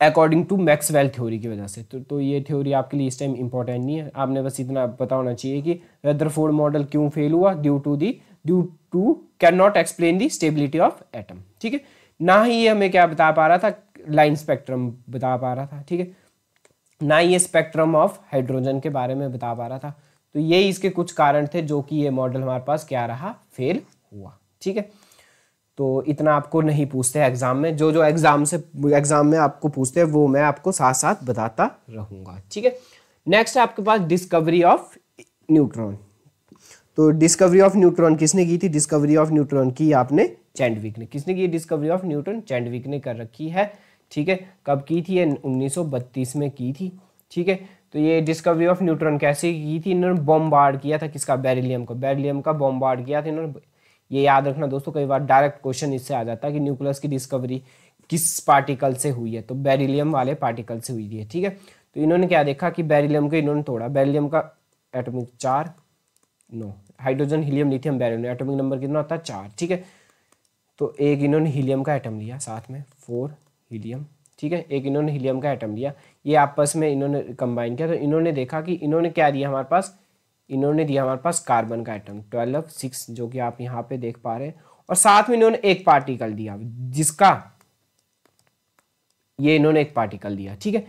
अकॉर्डिंग टू मैक्सवेल थ्योरी की वजह से तो तो ये थ्योरी आपके लिए इस टाइम इंपॉर्टेंट नहीं है आपने बस इतना पता होना चाहिए कि रदरफोर्ड मॉडल क्यों फेल हुआ due to the due to can not explain the stability of atom ठीक है ना ही ये हमें क्या बता पा रहा था लाइन स्पेक्ट्रम बता पा रहा था ठीक है ना ये स्पेक्ट्रम ऑफ हाइड्रोजन के बारे में बता पा रहा था तो ये इसके कुछ कारण थे जो कि ये मॉडल हमारे पास क्या रहा फेल हुआ ठीक है तो इतना आपको नहीं पूछते एग्जाम में जो जो एग्जाम से एग्जाम में आपको पूछते हैं वो मैं आपको साथ साथ बताता रहूंगा ठीक है नेक्स्ट आपके पास डिस्कवरी ऑफ न्यूट्रॉन तो डिस्कवरी ऑफ न्यूट्रॉन किसने की थी डिस्कवरी ऑफ न्यूट्रॉन की आपने चैंडविक ने किसने की डिस्कवरी ऑफ न्यूट्रॉन चैंडविक ने कर रखी है ठीक है कब की थी उन्नीस सौ में की थी ठीक है तो ये डिस्कवरी ऑफ न्यूट्रॉन कैसे की थी इन्होंने बॉम्बार्ड किया था किसका बेरिलियम को बेरिलियम का बॉम्बार्ड किया था इन्होंने ये याद रखना दोस्तों कई बार डायरेक्ट क्वेश्चन इससे आ जाता है कि न्यूक्लियस की डिस्कवरी किस पार्टिकल से हुई है तो बेरिलियम वाले पार्टिकल से हुई है ठीक है तो इन्होंने क्या देखा कि बेरिलियम को इन्होंने तोड़ा बेरिलियम का एटोमिक चार no hydrogen helium lithium beryllium atomic number कितना होता है चार ठीक है तो एक इन्होंने हीलियम का एटम लिया साथ में फोर हीलियम ठीक है एक इन्होंने हीलियम का एटम लिया ये आपस में इन्होंने कंबाइन किया तो इन्होंने देखा कि इन्होंने क्या दिया हमारे पास इन्होंने दिया हमारे पास कार्बन का आइटम ट्वेल्व सिक्स जो कि आप यहाँ पे देख पा रहे हैं और साथ में इन्होंने एक पार्टिकल दिया जिसका ये इन्होंने एक पार्टिकल दिया ठीक है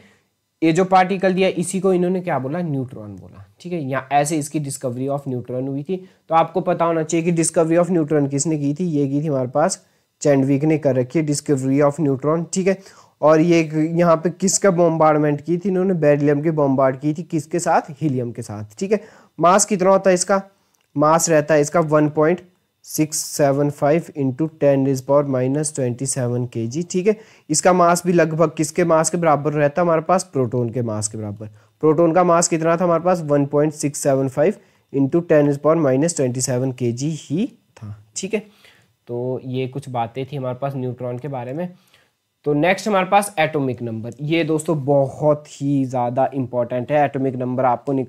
ये जो पार्टिकल दिया इसी को इन्होंने क्या बोला न्यूट्रॉन बोला ठीक है यहाँ ऐसे इसकी डिस्कवरी ऑफ न्यूट्रॉन हुई थी तो आपको पता होना चाहिए कि डिस्कवरी ऑफ न्यूट्रॉन किसने की थी ये की थी हमारे पास चैंडविक ने कर रखी है डिस्कवरी ऑफ न्यूट्रॉन ठीक है और ये यहाँ पे किसका बॉम्बार्डमेंट की थी इन्होंने बेरिलियम की बॉम्बार्ड की थी किसके साथ हीलियम के साथ ठीक है मास कितना होता है इसका मास रहता है इसका one point six seven five into ten is power minus twenty seven K G ठीक है इसका मास भी लगभग किसके मास के बराबर रहता है हमारे पास प्रोटोन के मास के बराबर प्रोटोन का मास कितना था हमारे पास one point six seven five into ten is power minus twenty seven K G ही था ठीक है तो ये कुछ बातें थी हमारे पास न्यूट्रॉन के बारे में तो नेक्स्ट हमारे पास एटॉमिक नंबर ये दोस्तों बहुत ही ज़्यादा इम्पॉर्टेंट है एटॉमिक नंबर आपको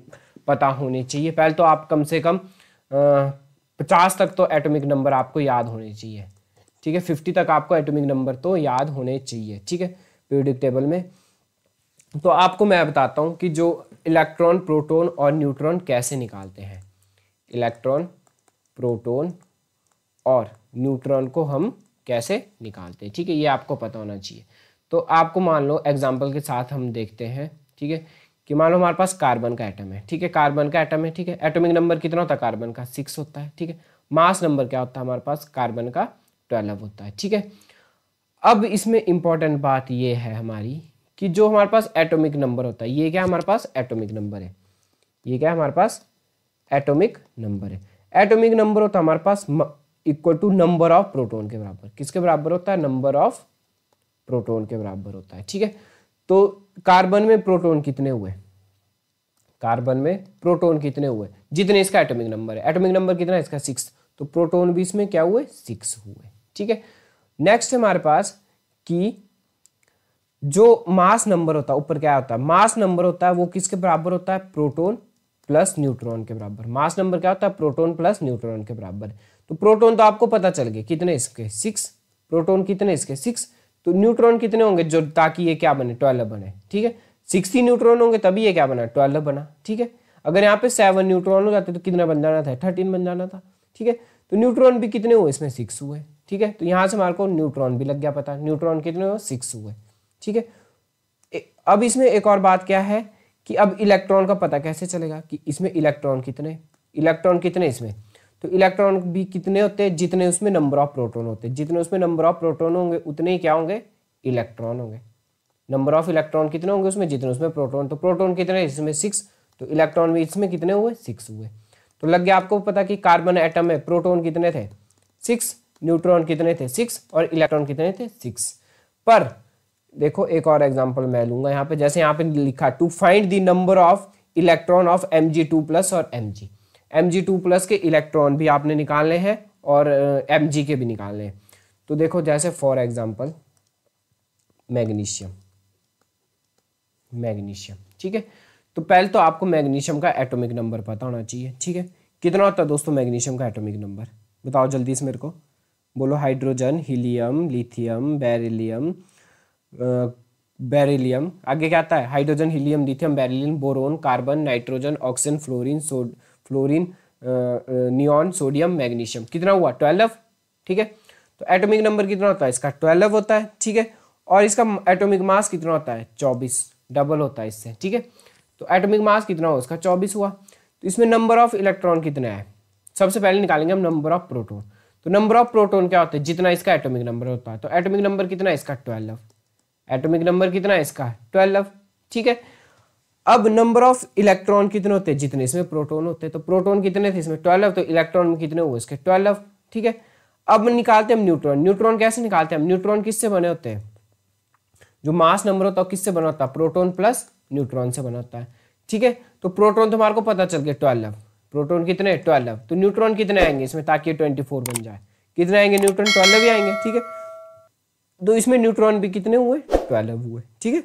पता होने चाहिए पहले तो आप कम से कम पचास तक तो एटॉमिक नंबर आपको याद होने चाहिए ठीक है फिफ्टी तक आपको एटॉमिक नंबर तो याद होने चाहिए ठीक है पीरियडिक टेबल में तो आपको मैं बताता हूँ कि जो इलेक्ट्रॉन प्रोटोन और न्यूट्रॉन कैसे निकालते हैं इलेक्ट्रॉन प्रोटोन और न्यूट्रॉन को हम कैसे निकालते हैं ठीक है ये आपको पता होना चाहिए तो आपको मान लो एग्जाम्पल के साथ हम देखते हैं ठीक है कि मान लो हमारे पास कार्बन का एटम है ठीक है कार्बन का एटम है ठीक है एटोमिक नंबर कितना होता है कार्बन का सिक्स होता है ठीक है मास नंबर क्या होता है हमारे पास कार्बन का ट्वेल्व होता है ठीक है अब इसमें इंपॉर्टेंट बात ये है हमारी कि जो हमारे पास एटोमिक नंबर होता है ये क्या हमारे पास एटोमिक नंबर है ये क्या हमारे पास एटोमिक नंबर है एटोमिक नंबर होता है हमारे पास equal to number of proton के बराबर किसके बराबर होता है नंबर ऑफ प्रोटोन के बराबर होता है ठीक है तो कार्बन में प्रोटोन कितने हुए कार्बन में प्रोटोन कितने हुए जितने इसका एटॉमिक नंबर है एटॉमिक नंबर कितना है इसका सिक्स तो प्रोटोन भी इसमें क्या हुए सिक्स हुए ठीक है नेक्स्ट हमारे पास कि जो मास नंबर होता है ऊपर क्या होता है मास नंबर होता है वो किसके बराबर होता है प्रोटोन प्लस न्यूट्रॉन के बराबर मास नंबर क्या होता है प्रोटोन प्लस न्यूट्रॉन के बराबर तो प्रोटोन तो आपको पता चल गए कितने इसके सिक्स प्रोटोन कितने इसके सिक्स तो न्यूट्रॉन कितने होंगे जो ताकि ये क्या बने ट्वेल्व बने ठीक है सिक्सटी न्यूट्रॉन होंगे तभी ये क्या बना ट्वेल्व बना ठीक है अगर यहाँ पे सेवन न्यूट्रॉन हो जाते तो कितना बन जाना था थर्टीन बन जाना था ठीक है तो न्यूट्रॉन भी कितने हुए इसमें सिक्स हुए ठीक है तो यहाँ से हमारे को न्यूट्रॉन भी लग गया पता न्यूट्रॉन कितने हुए सिक्स हुए ठीक है अब इसमें एक और बात क्या है कि अब इलेक्ट्रॉन का पता कैसे चलेगा कि इसमें इलेक्ट्रॉन कितने इलेक्ट्रॉन कितने इसमें तो इलेक्ट्रॉन भी कितने होते हैं जितने उसमें नंबर ऑफ प्रोटोन होते हैं जितने उसमें नंबर ऑफ प्रोटोन होंगे उतने ही क्या होंगे इलेक्ट्रॉन होंगे नंबर ऑफ इलेक्ट्रॉन कितने होंगे उसमें जितने उसमें प्रोटोन तो प्रोटोन कितने इसमें सिक्स तो इलेक्ट्रॉन भी इसमें कितने हुए सिक्स हुए तो लग गया आपको पता कि कार्बन एटम में प्रोटोन कितने थे सिक्स न्यूट्रॉन कितने थे सिक्स और इलेक्ट्रॉन कितने थे सिक्स पर देखो एक और एग्जाम्पल मैं लूंगा यहाँ पे जैसे यहाँ पे लिखा to find the number of electron of M G two plus और M G M G two plus के इलेक्ट्रॉन भी आपने निकालने हैं और एम जी के भी निकालने हैं तो देखो जैसे फॉर एग्जाम्पल मैग्नीशियम मैग्नीशियम ठीक है तो पहले तो आपको मैग्नीशियम का एटॉमिक नंबर पता होना चाहिए ठीक है कितना होता है दोस्तों मैग्नीशियम का एटॉमिक नंबर बताओ जल्दी से मेरे को बोलो hydrogen helium lithium beryllium beryllium आगे क्या आता है hydrogen helium lithium beryllium boron carbon nitrogen oxygen fluorine sod fluorine neon sodium magnesium कितना हुआ ट्वेल्व ठीक है तो एटॉमिक नंबर कितना होता है इसका ट्वेल्व होता है ठीक है और इसका एटॉमिक मास कितना होता है चौबीस डबल होता है इससे ठीक है तो एटॉमिक मास कितना हुआ इसका चौबीस हुआ तो इसमें नंबर ऑफ इलेक्ट्रॉन कितना है सबसे पहले निकालेंगे हम नंबर ऑफ प्रोटोन तो नंबर ऑफ प्रोटोन क्या होता है जितना इसका एटोमिक नंबर होता है तो एटोमिक नंबर कितना है इसका ट्वेल्व एटोमिक नंबर कितना है इसका ट्वेल्व ठीक है अब नंबर ऑफ इलेक्ट्रॉन कितने होते हैं जितने इसमें प्रोटोन होते हैं तो प्रोटोन कितने थे इसमें ट्वेल्व तो इलेक्ट्रॉन कितने हुए इसके ट्वेल्व ठीक है अब निकालते हैं हम न्यूट्रॉन न्यूट्रॉन कैसे निकालते हैं न्यूट्रॉन किससे बने होते हैं जो मास नंबर होता है किससे बना होता है प्रोटोन प्लस न्यूट्रॉन से बना होता है ठीक है तो प्रोटोन तुम्हारे को पता चल गया ट्वेल्व प्रोटोन कितने ट्वेल्व तो न्यूट्रॉन कितने आएंगे इसमें ताकि ट्वेंटी फोर बन जाए कितने आएंगे न्यूट्रॉन ट्वेल्व ही आएंगे ठीक है तो इसमें न्यूट्रॉन भी कितने हुए ट्वेल्व हुए ठीक है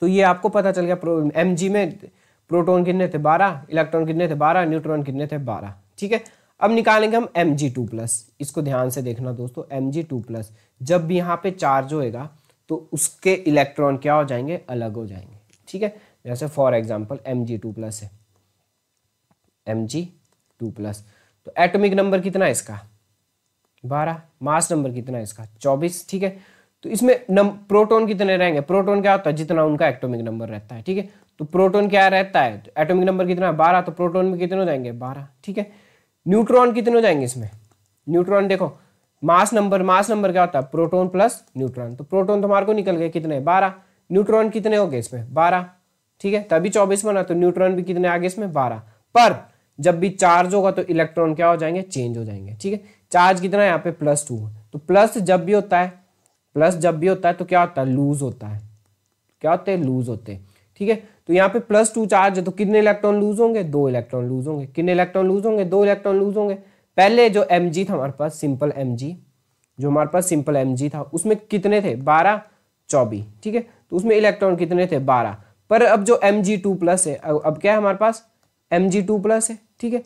तो ये आपको पता चल गया एम जी में प्रोटोन कितने थे बारह इलेक्ट्रॉन कितने थे बारह न्यूट्रॉन कितने थे बारह ठीक है अब निकालेंगे हम एम जी टू प्लस इसको ध्यान से देखना दोस्तों एम जी टू प्लस जब भी यहाँ पे चार्ज होएगा तो उसके इलेक्ट्रॉन क्या हो जाएंगे अलग हो जाएंगे ठीक है जैसे for example M G two plus है एम जी टू प्लस तो एटॉमिक नंबर कितना है इसका बारह मास नंबर कितना है इसका चौबीस ठीक है तो इसमें प्रोटोन कितने रहेंगे प्रोटोन क्या होता है जितना उनका एटॉमिक नंबर रहता है ठीक है तो प्रोटोन क्या रहता है तो एटॉमिक नंबर कितना बारह तो प्रोटोन में कितने हो जाएंगे बारह ठीक है न्यूट्रॉन कितने हो जाएंगे इसमें न्यूट्रॉन देखो मास नंबर मास नंबर क्या होता है प्रोटोन प्लस न्यूट्रॉन तो प्रोटोन तुम्हारे तो को निकल गए कितने बारह न्यूट्रॉन कितने हो गए इसमें बारह ठीक है तभी चौबीस बना तो न्यूट्रॉन भी कितने आ गए इसमें बारह पर जब भी चार्ज होगा तो इलेक्ट्रॉन क्या हो जाएंगे चेंज हो जाएंगे ठीक है चार्ज कितना यहाँ पे प्लस टू तो प्लस जब भी होता है प्लस जब भी होता है तो क्या होता है लूज होता है क्या होते हैं लूज होते हैं ठीक है तो यहाँ पे प्लस टू चार्ज है तो कितने इलेक्ट्रॉन लूज होंगे दो इलेक्ट्रॉन लूज होंगे कितने इलेक्ट्रॉन लूज होंगे दो इलेक्ट्रॉन लूज होंगे पहले जो एम था हमारे पास सिंपल एम जो हमारे पास सिंपल एम था उसमें कितने थे बारह चौबीस ठीक है तो उसमें इलेक्ट्रॉन कितने थे बारह पर अब जो एम जी टू प्लस है अब क्या है हमारे पास एम जी टू प्लस है ठीक है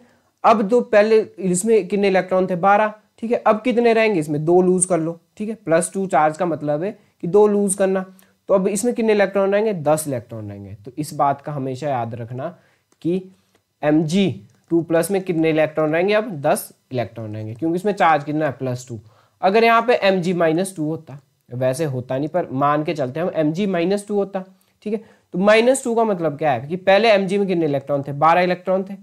अब तो पहले इसमें कितने इलेक्ट्रॉन थे बारह ठीक है अब कितने रहेंगे इसमें दो लूज कर लो ठीक है प्लस टू चार्ज का मतलब है कि दो लूज करना तो अब इसमें कितने इलेक्ट्रॉन रहेंगे दस इलेक्ट्रॉन रहेंगे तो इस बात का हमेशा याद रखना कि एम जी टू प्लस में कितने इलेक्ट्रॉन रहेंगे अब दस इलेक्ट्रॉन रहेंगे क्योंकि इसमें चार्ज कितना है प्लस टू अगर यहाँ पे एम जी माइनस टू होता वैसे होता नहीं पर मान के चलते हम एम जी माइनस टू होता ठीक है तो माइनस टू का मतलब क्या है कि पहले एम जी में कितने इलेक्ट्रॉन थे बारह इलेक्ट्रॉन थे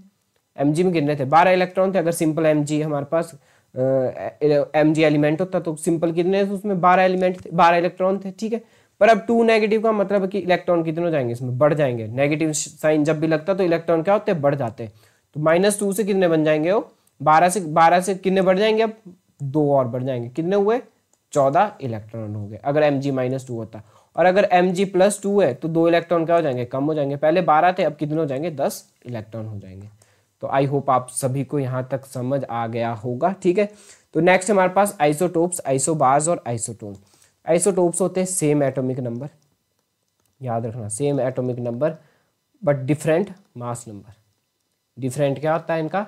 एम जी में कितने थे बारह इलेक्ट्रॉन थे अगर सिंपल एम जी हमारे पास एम जी एलिमेंट होता तो सिंपल कितने थे उसमें बारह एलिमेंट थे बारह इलेक्ट्रॉन थे ठीक है पर अब टू नेगेटिव का मतलब कि इलेक्ट्रॉन कितने हो जाएंगे इसमें बढ़ जाएंगे नेगेटिव साइन जब भी लगता तो इलेक्ट्रॉन क्या होते हैं बढ़ जाते हैं तो माइनस टू से कितने बन जाएंगे वो बारह से बारह से कितने बढ़ जाएंगे अब दो और बढ़ जाएंगे कितने हुए चौदह इलेक्ट्रॉन हो गए अगर एम जी माइनस टू होता और अगर एम जी प्लस टू है तो दो इलेक्ट्रॉन क्या हो जाएंगे कम हो जाएंगे पहले बारह थे अब कितने हो जाएंगे दस इलेक्ट्रॉन हो जाएंगे तो आई होप आप सभी को यहाँ तक समझ आ गया होगा ठीक है तो नेक्स्ट हमारे पास आइसोटोप्स आइसोबार्स और आइसोटोन आइसोटोप्स होते हैं सेम एटॉमिक नंबर याद रखना same atomic number but different mass number different क्या होता है इनका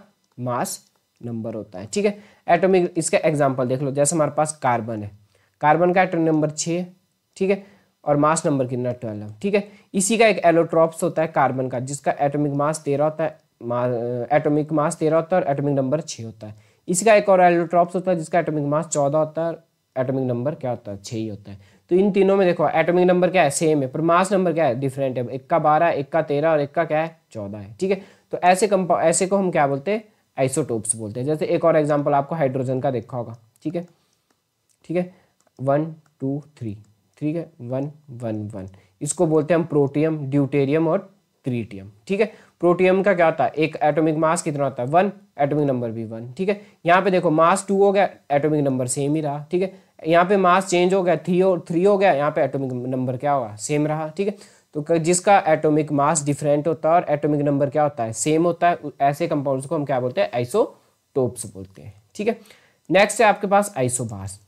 मास नंबर होता है ठीक है एटॉमिक इसका एग्जांपल देख लो जैसे हमारे पास कार्बन है कार्बन का एटॉमिक नंबर छः ठीक है और मास नंबर कितना ट्वेल्व ठीक है इसी का एक एलोट्रॉप्स होता है कार्बन का जिसका एटॉमिक मास तेरह होता है एटॉमिक मास तेरह होता है और एटॉमिक नंबर छः होता है इसका एक और एलोट्रॉप्स होता है जिसका एटॉमिक मास चौदह होता है और एटॉमिक नंबर क्या होता है छः ही होता है तो इन तीनों में देखो एटॉमिक नंबर क्या है सेम है पर मास नंबर क्या है डिफरेंट है एक का बारह एक का तेरह और एक का क्या है चौदह है ठीक है तो ऐसे कंपा ऐसे को हम क्या बोलते हैं आइसोटोप्स बोलते हैं जैसे एक और एग्जाम्पल आपको हाइड्रोजन का देखा होगा ठीक है ठीक है वन टू थ्री ठीक है वन वन वन इसको बोलते हैं हम प्रोटियम ड्यूटेरियम और ट्रीटियम ठीक है प्रोटियम का क्या होता है एक एटॉमिक मास कितना होता है वन एटॉमिक नंबर भी वन ठीक है यहाँ पे देखो मास टू हो गया एटॉमिक नंबर सेम ही रहा ठीक है यहाँ पे मास चेंज हो गया थ्री और थ्री हो गया यहाँ पे एटॉमिक नंबर क्या होगा सेम रहा ठीक है तो जिसका एटॉमिक मास डिफरेंट होता है और एटॉमिक नंबर क्या होता है सेम होता है ऐसे कंपाउंड्स को हम क्या बोलते हैं आइसोटोप्स बोलते हैं ठीक है नेक्स्ट है आपके पास आइसोबास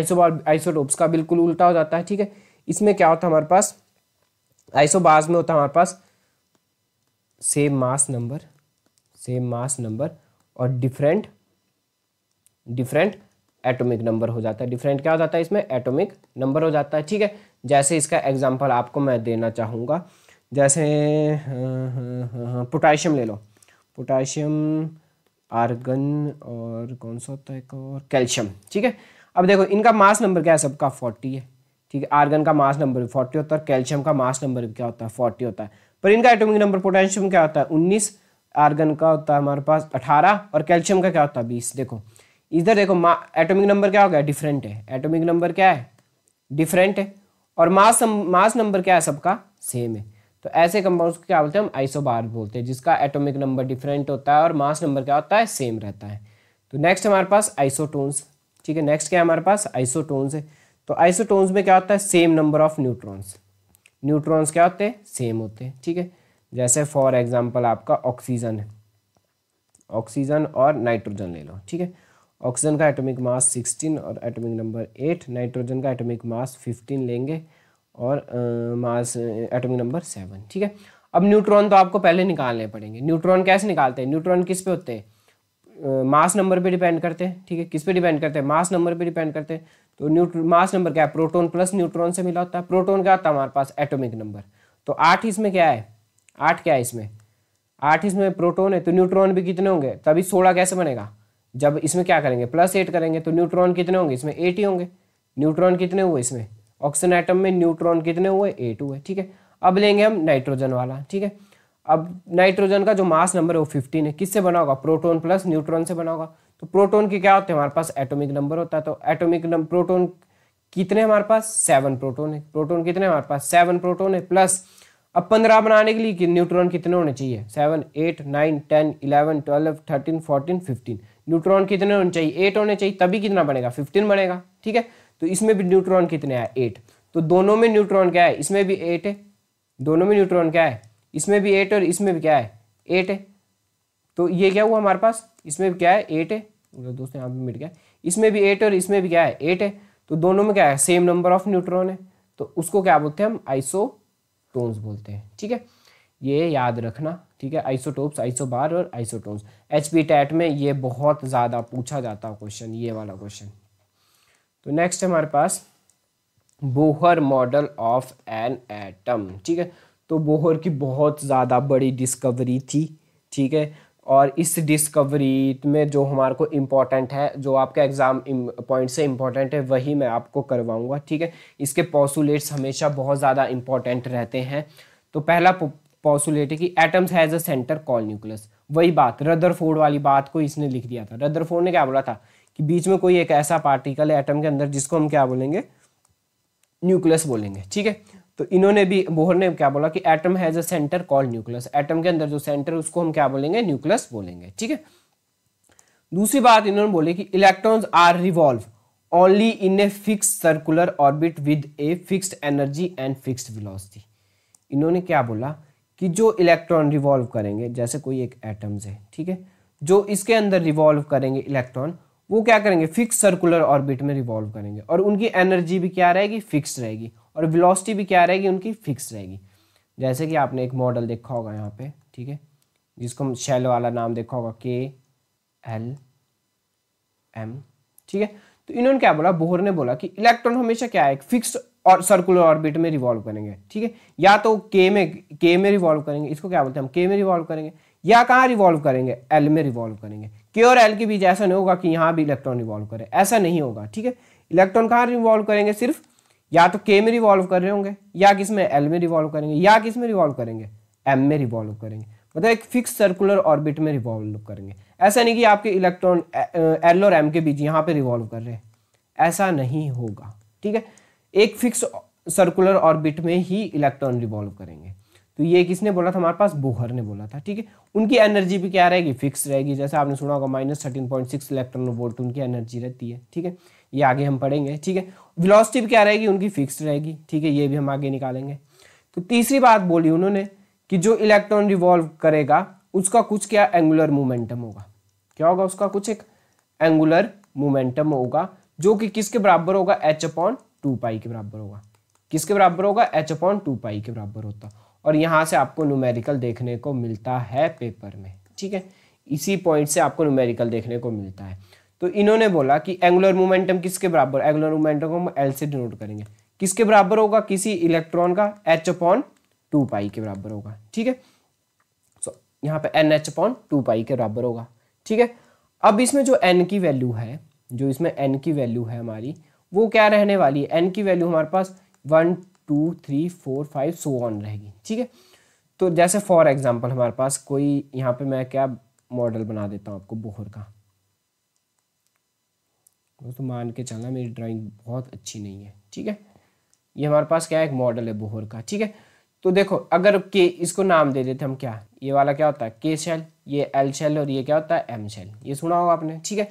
आइसोबार आइसोटोप्स का बिल्कुल उल्टा हो जाता है ठीक है इसमें क्या होता है हमारे पास आइसोबास में होता है हमारे पास same mass number same mass number और डिफरेंट डिफरेंट एटॉमिक नंबर हो जाता है डिफरेंट क्या हो जाता है इसमें एटॉमिक नंबर हो जाता है ठीक है जैसे इसका एग्जांपल आपको मैं देना चाहूँगा जैसे पोटाशियम ले लो पोटाशियम आर्गन और कौन सा होता है एक और कैल्शियम ठीक है अब देखो इनका मास नंबर क्या है सबका फोर्टी है ठीक है आर्गन का मास नंबर भी फोर्टी होता है और कैल्शियम का मास नंबर भी क्या होता है फोर्टी होता है पर इनका एटॉमिक नंबर पोटेशियम क्या होता है उन्नीस आर्गन का होता है हमारे पास अठारह और कैल्शियम का क्या होता है बीस देखो इधर देखो एटॉमिक नंबर क्या हो गया डिफरेंट है एटॉमिक नंबर क्या है डिफरेंट है और मास मास नंबर क्या है सबका सेम है तो ऐसे कंपाउंड्स को क्या बोलते हैं हम आइसोबार बोलते हैं जिसका एटॉमिक नंबर डिफरेंट होता है और मास नंबर क्या होता है सेम रहता है तो नेक्स्ट हमारे पास आइसोटोन्स ठीक है नेक्स्ट क्या है हमारे पास आइसोटोन्स है तो आइसोटोन्स में क्या होता है same number of neutrons neutrons क्या होते हैं सेम होते हैं ठीक है जैसे फॉर एग्जाम्पल आपका ऑक्सीजन है ऑक्सीजन और नाइट्रोजन ले लो ठीक है ऑक्सीजन का एटॉमिक मास 16 और एटॉमिक नंबर 8 नाइट्रोजन का एटॉमिक मास 15 लेंगे और मास एटॉमिक नंबर 7 ठीक है अब न्यूट्रॉन तो आपको पहले निकालने पड़ेंगे न्यूट्रॉन कैसे निकालते हैं न्यूट्रॉन किस पे होते हैं मास नंबर पे डिपेंड करते हैं ठीक है किस पे डिपेंड करते हैं मास नंबर पे डिपेंड करते हैं तो न्यूट्रो मास नंबर क्या है प्रोटोन प्लस न्यूट्रॉन से मिला होता है प्रोटोन क्या होता है हमारे पास एटोमिक नंबर तो आठ इसमें क्या है आठ क्या है इसमें आठ इसमें प्रोटोन है तो न्यूट्रॉन भी कितने होंगे तभी सोलह कैसे बनेगा जब इसमें क्या करेंगे प्लस एट करेंगे तो न्यूट्रॉन कितने होंगे इसमें एट ही होंगे न्यूट्रॉन कितने हुए इसमें ऑक्सीजन आइटम में न्यूट्रॉन कितने हुए एट हुए ठीक है अब लेंगे हम नाइट्रोजन वाला ठीक है अब नाइट्रोजन का जो मास नंबर है वो फिफ्टीन है किससे बना होगा प्रोटोन प्लस न्यूट्रॉन से बना होगा तो प्रोटोन के क्या होते हैं हमारे पास एटॉमिक नंबर होता है तो एटॉमिक प्रोटोन कितने हमारे पास सेवन प्रोटोन है प्रोटोन कितने हमारे पास सेवन प्रोटोन है प्लस अब पंद्रह बनाने के लिए कि न्यूट्रॉन कितने होने चाहिए seven eight nine ten eleven twelve thirteen fourteen fifteen neutron कितने होने चाहिए एट होने चाहिए तभी कितना बनेगा फिफ्टीन बनेगा ठीक है तो इसमें भी न्यूट्रॉन कितने आए एट तो दोनों में न्यूट्रॉन क्या है इसमें भी एट है दोनों में न्यूट्रॉन क्या है इसमें भी एट और इसमें भी क्या है एट है तो ये क्या हुआ हमारे पास इसमें भी क्या है एट है मतलब दोस्तों यहाँ पे मिट गया इसमें भी एट और इसमें भी क्या है एट है तो दोनों में क्या है सेम नंबर ऑफ न्यूट्रॉन है तो उसको क्या बोलते हैं हम आइसोटोन्स बोलते हैं ठीक है ये याद रखना ठीक है आइसोटोप्स बार और आइसोटोन्स एच पी टैट में ये बहुत ज़्यादा पूछा जाता क्वेश्चन ये वाला क्वेश्चन तो नेक्स्ट हमारे पास Bohr model of an atom ठीक है तो बोहर की बहुत ज़्यादा बड़ी डिस्कवरी थी ठीक है और इस डिस्कवरी में जो हमारे को इम्पॉर्टेंट है जो आपका एग्ज़ाम पॉइंट से इम्पॉर्टेंट है वही मैं आपको करवाऊंगा ठीक है इसके पॉसुलेट्स हमेशा बहुत ज़्यादा इम्पॉर्टेंट रहते हैं तो पहला पॉसुलेट है कि atoms has a centre call nucleus वही बात रदर वाली बात को इसने लिख दिया था रदर ने क्या बोला था कि बीच में कोई एक ऐसा पार्टिकल है एटम के अंदर जिसको हम क्या बोलेंगे न्यूक्लियस बोलेंगे ठीक है तो इन्होंने भी बोहर ने क्या बोला कि atom has a centre called nucleus atom के अंदर जो सेंटर उसको हम क्या बोलेंगे न्यूक्लियस बोलेंगे ठीक है दूसरी बात इन्होंने बोले कि electrons are revolve only in a fix circular orbit with a fix energy and fix velocity इन्होंने क्या बोला कि जो इलेक्ट्रॉन रिवॉल्व करेंगे जैसे कोई एक एटम्स है ठीक है जो इसके अंदर रिवॉल्व करेंगे इलेक्ट्रॉन वो क्या करेंगे फिक्स सर्कुलर ऑर्बिट में रिवॉल्व करेंगे और उनकी एनर्जी भी क्या रहेगी फिक्स रहेगी और वेलोसिटी भी क्या रहेगी उनकी फिक्स रहेगी जैसे कि आपने एक मॉडल देखा होगा यहाँ पे ठीक है जिसको हम शेल वाला नाम देखा होगा के एल एम ठीक है तो इन्होंने क्या बोला बोहर ने बोला कि इलेक्ट्रॉन हमेशा क्या है एक फिक्स और सर्कुलर ऑर्बिट में रिवॉल्व करेंगे ठीक है या तो के में के में रिवॉल्व करेंगे इसको क्या बोलते हैं हम के में रिवॉल्व करेंगे या कहाँ रिवॉल्व करेंगे एल में रिवॉल्व करेंगे के और एल के बीच ऐसा नहीं होगा कि यहाँ भी इलेक्ट्रॉन रिवॉल्व करें ऐसा नहीं होगा ठीक है इलेक्ट्रॉन कहाँ रिवॉल्व करेंगे सिर्फ या तो के में रिवॉल्व कर रहे होंगे या किस में एल में रिवॉल्व करेंगे या किस में रिवॉल्व करेंगे एम में रिवॉल्व करेंगे मतलब एक फिक्स सर्कुलर ऑर्बिट में रिवॉल्व करेंगे ऐसा नहीं कि आपके इलेक्ट्रॉन एल और एम के बीच यहाँ पे रिवॉल्व कर रहे हैं ऐसा नहीं होगा ठीक है एक फिक्स सर्कुलर ऑर्बिट में ही इलेक्ट्रॉन रिवॉल्व करेंगे तो ये किसने बोला था हमारे पास बोहर ने बोला था ठीक है उनकी एनर्जी भी क्या रहेगी फिक्स रहेगी जैसे आपने सुना होगा minus thirteen point six electron volt उनकी एनर्जी रहती है ठीक है ये आगे हम पढ़ेंगे ठीक है वेलोसिटी भी क्या रहेगी उनकी फिक्स्ड रहेगी ठीक है ये भी हम आगे निकालेंगे तो तीसरी बात बोली उन्होंने कि जो इलेक्ट्रॉन रिवॉल्व करेगा उसका कुछ क्या एंगुलर मोमेंटम होगा क्या होगा उसका कुछ एक एंगुलर मोमेंटम होगा जो कि किसके बराबर होगा एच अपॉन टू पाई के बराबर होगा किसके बराबर होगा एच अपॉन टू पाई के बराबर होता और यहाँ से आपको न्यूमेरिकल देखने को मिलता है पेपर में ठीक है इसी पॉइंट से आपको न्यूमेरिकल देखने को मिलता है तो इन्होंने बोला कि एंगुलर मोमेंटम किसके बराबर एंगुलर मोमेंटम को हम एल से डिनोट करेंगे किसके बराबर होगा किसी इलेक्ट्रॉन का एच अपॉन टू पाई के बराबर होगा ठीक है सो यहाँ पे n h upon two pi के बराबर होगा ठीक है अब इसमें जो एन की वैल्यू है जो इसमें एन की वैल्यू है हमारी वो क्या रहने वाली है एन की वैल्यू हमारे पास one two three four five so on रहेगी ठीक है तो जैसे फॉर एग्जाम्पल हमारे पास कोई यहाँ पे मैं क्या मॉडल बना देता हूँ आपको बोहर का दोस्तों मान के चलना मेरी ड्राइंग बहुत अच्छी नहीं है ठीक है ये हमारे पास क्या है एक मॉडल है बोहर का ठीक है तो देखो अगर के इसको नाम दे देते हम क्या ये वाला क्या होता है के सेल ये एल सेल और ये क्या होता है एम सेल ये सुना होगा आपने ठीक है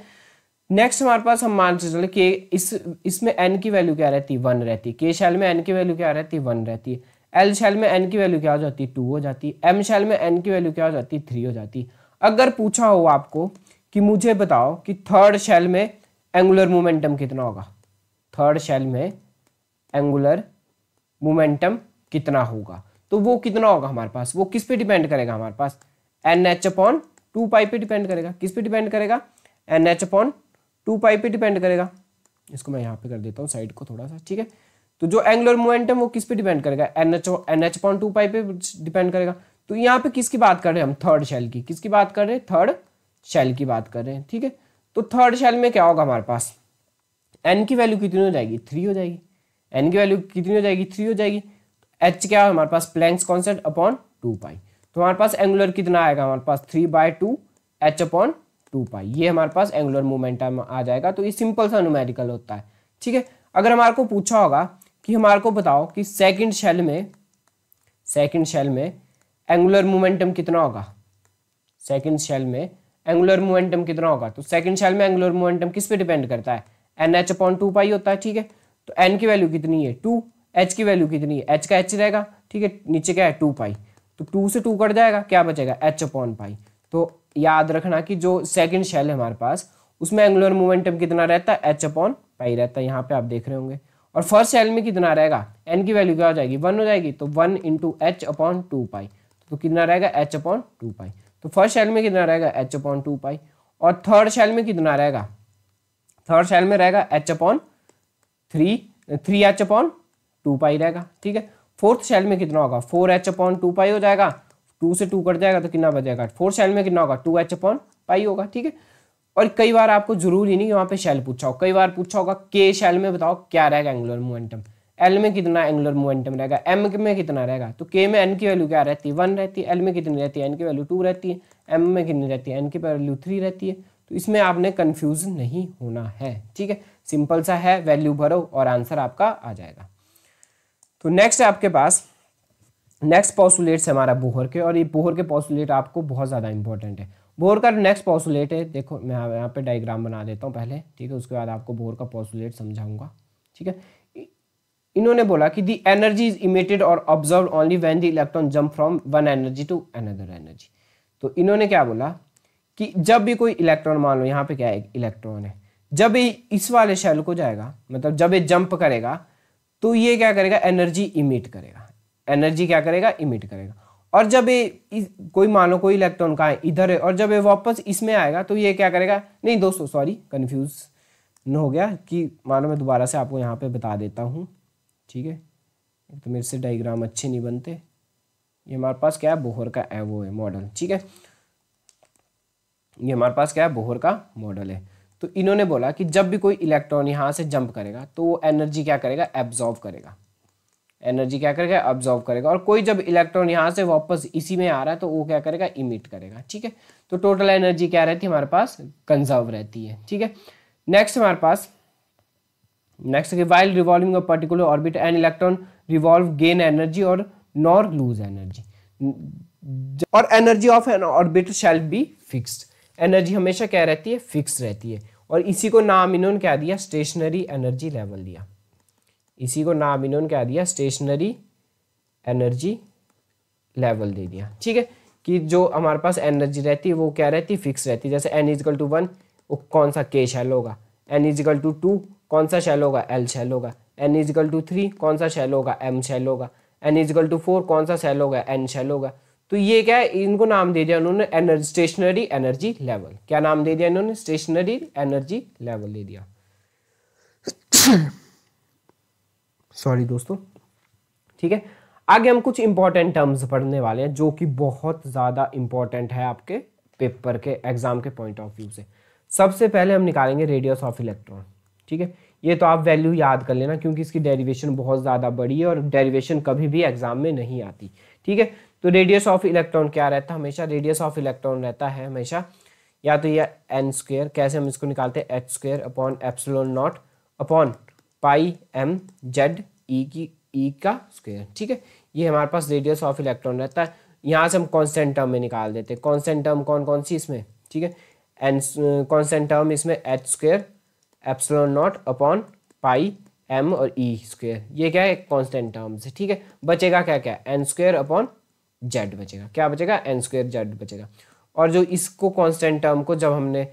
नेक्स्ट हमारे पास हम मान के चले कि इस इसमें एन की वैल्यू क्या रहती है वन रहती है के शेल में एन की वैल्यू क्या रहती है वन रहती है एल शेल में एन की वैल्यू क्या हो जाती है टू हो जाती है एम शेल में एन की वैल्यू क्या हो जाती है थ्री हो जाती है अगर पूछा हो आपको कि मुझे बताओ कि थर्ड शेल में एंगुलर मोमेंटम कितना होगा थर्ड शेल में एंगुलर मोमेंटम कितना होगा तो वो कितना होगा हमारे पास वो किस पे डिपेंड करेगा हमारे पास n h upon two pi पे डिपेंड करेगा किस पे डिपेंड करेगा n h upon two pi पे डिपेंड करेगा इसको मैं यहाँ पे कर देता हूँ साइड को थोड़ा सा ठीक है तो जो एंगुलर मोमेंटम वो किस पे डिपेंड करेगा n h n h upon two pi पे डिपेंड करेगा तो यहाँ पे किसकी बात कर रहे हैं हम थर्ड शेल की किसकी बात कर रहे हैं थर्ड शेल की बात कर रहे हैं ठीक है तो थर्ड शेल में क्या होगा हमारे पास एन की वैल्यू कितनी हो जाएगी थ्री हो जाएगी एन की वैल्यू कितनी हो जाएगी थ्री हो जाएगी एच तो क्या है हमारे पास Planck's constant upon two pi तो हमारे पास एंगुलर कितना आएगा हमारे पास three by two H upon two pi ये हमारे पास एंगुलर मोमेंटम आ जाएगा तो ये सिंपल सा न्यूमेरिकल होता है ठीक है अगर हमारे को पूछा होगा कि हमारे को बताओ कि सेकंड शेल में सेकंड शेल में एंगुलर मोमेंटम कितना होगा सेकंड शेल में एंगुलर मोमेंटम कितना होगा तो सेकंड शेल में एंगुलर मोमेंटम किस पे डिपेंड करता है n h upon two pi होता है ठीक है तो एन की वैल्यू कितनी है टू एच की वैल्यू कितनी है एच का एच रहेगा ठीक है नीचे क्या है टू पाई तो टू से टू कट जाएगा क्या बचेगा एच अपॉन पाई तो याद रखना कि जो सेकेंड शेल है हमारे पास उसमें एंगुलर मोमेंटम कितना रहता है एच अपॉन पाई रहता है यहाँ पे आप देख रहे होंगे और फर्स्ट सेल में कितना रहेगा एन की वैल्यू क्या हो जाएगी वन हो जाएगी तो one into h upon two pi तो कितना रहेगा एच अपॉन टू पाई तो फर्स्ट शेल में कितना रहेगा एच अपॉन टू पाई और थर्ड शेल में कितना रहेगा थर्ड शेल में रहेगा h upon three three h upon two pi रहेगा ठीक है फोर्थ शेल में कितना होगा four h upon two pi हो जाएगा टू से टू कट जाएगा तो कितना बचेगा फोर्थ शेल में कितना होगा टू एच अपॉन पाई होगा ठीक है और कई बार आपको जरूरी नहीं कि वहाँ पे शेल पूछा हो कई बार पूछा होगा के शेल में बताओ क्या रहेगा एंगुलर मोमेंटम एल में कितना एंगुलर मोमेंटम रहेगा एम में कितना रहेगा तो के में एन की वैल्यू क्या रहती है वन रहती है एल में कितनी रहती है एन की वैल्यू टू रहती है एम में कितनी रहती है एन की वैल्यू थ्री रहती है तो इसमें आपने कन्फ्यूज नहीं होना है ठीक है सिंपल सा है वैल्यू भरो और आंसर आपका आ जाएगा तो नेक्स्ट है आपके पास नेक्स्ट पॉसुलेट्स हमारा बोहर के और ये बोहर के पॉसुलेट आपको बहुत ज़्यादा इंपॉर्टेंट है बोहर का नेक्स्ट पॉसुलेट है देखो मैं यहाँ पे डायग्राम बना देता हूँ पहले ठीक है उसके बाद आपको बोहर का पॉसुलेट समझाऊंगा ठीक है इन्होंने बोला कि दी एनर्जी इज इमिटेड और observe only when the electron jump from one energy to another energy तो इन्होंने क्या बोला कि जब भी कोई इलेक्ट्रॉन मान लो यहाँ पे क्या है इलेक्ट्रॉन है जब ये इस वाले शेल को जाएगा मतलब जब ये जंप करेगा तो ये क्या करेगा एनर्जी इमिट करेगा एनर्जी क्या करेगा इमिट करेगा और जब ये कोई मान लो कोई इलेक्ट्रॉन का है इधर है और जब ये वापस इसमें आएगा तो ये क्या करेगा नहीं दोस्तों सॉरी कन्फ्यूज हो गया कि मानो मैं दोबारा से आपको यहाँ पे बता देता हूँ ठीक है एक तो मेरे से डाइग्राम अच्छे नहीं बनते ये हमारे पास क्या है बोहर का है वो है मॉडल ठीक है ये हमारे पास क्या है बोहर का मॉडल है तो इन्होंने बोला कि जब भी कोई इलेक्ट्रॉन यहाँ से जंप करेगा तो वो एनर्जी क्या करेगा एब्जॉर्व करेगा एनर्जी क्या करेगा एब्जॉर्व करेगा और कोई जब इलेक्ट्रॉन यहाँ से वापस इसी में आ रहा है तो वो क्या करेगा इमिट करेगा ठीक है तो टोटल एनर्जी क्या रहती है हमारे पास कंजर्व रहती है ठीक है नेक्स्ट हमारे पास next while revolving a particular orbit an electron revolve gain energy और नॉर लूज एनर्जी और energy of an orbit shell be fixed energy हमेशा क्या रहती है फिक्स रहती है और इसी को नाम इन्होंने क्या दिया स्टेशनरी एनर्जी लेवल दिया इसी को नाम इन्होंने क्या दिया स्टेशनरी एनर्जी लेवल दे दिया ठीक है कि जो हमारे पास एनर्जी रहती है वो क्या रहती है फिक्स रहती है जैसे एन इजिकल टू वन कौन सा के शैल होगा एन इजिकल टू टू कौन सा शेल होगा एल शेल होगा एन इजिकल टू थ्री कौन सा शेल होगा एम शेल होगा एन इजिकल टू फोर कौन सा शेल होगा एन शेल होगा तो ये क्या है इनको नाम दे दिया उन्होंने एनर्जी स्टेशनरी एनर्जी लेवल क्या नाम दे दिया इन्होंने स्टेशनरी एनर्जी लेवल दे दिया सॉरी दोस्तों ठीक है आगे हम कुछ इंपॉर्टेंट टर्म्स पढ़ने वाले हैं जो कि बहुत ज़्यादा इंपॉर्टेंट है आपके पेपर के एग्जाम के पॉइंट ऑफ व्यू से सबसे पहले हम निकालेंगे रेडियस ऑफ इलेक्ट्रॉन ठीक है ये तो आप वैल्यू याद कर लेना क्योंकि इसकी डेरिवेशन बहुत ज़्यादा बड़ी है और डेरिवेशन कभी भी एग्जाम में नहीं आती ठीक है तो रेडियस ऑफ इलेक्ट्रॉन क्या रहता है हमेशा रेडियस ऑफ इलेक्ट्रॉन रहता है हमेशा या तो यह एन स्क्वेयर कैसे हम इसको निकालते हैं h square upon epsilon naught upon pi m Z e की ई e का स्क्वेयर ठीक है ये हमारे पास रेडियस ऑफ इलेक्ट्रॉन रहता है यहाँ से हम कॉन्सटेंट टर्म में निकाल देते हैं कॉन्सटेंट टर्म कौन कौन सी इसमें ठीक है एन कॉन्सटेंट टर्म इसमें h square epsilon naught upon pi m और ई e स्क्वेयर ये क्या है कॉन्स्टेंट टर्म्स है ठीक है बचेगा क्या क्या एन स्क्र अपॉन जेड बचेगा क्या बचेगा एन स्क्र जेड बचेगा और जो इसको कॉन्स्टेंट टर्म को जब हमने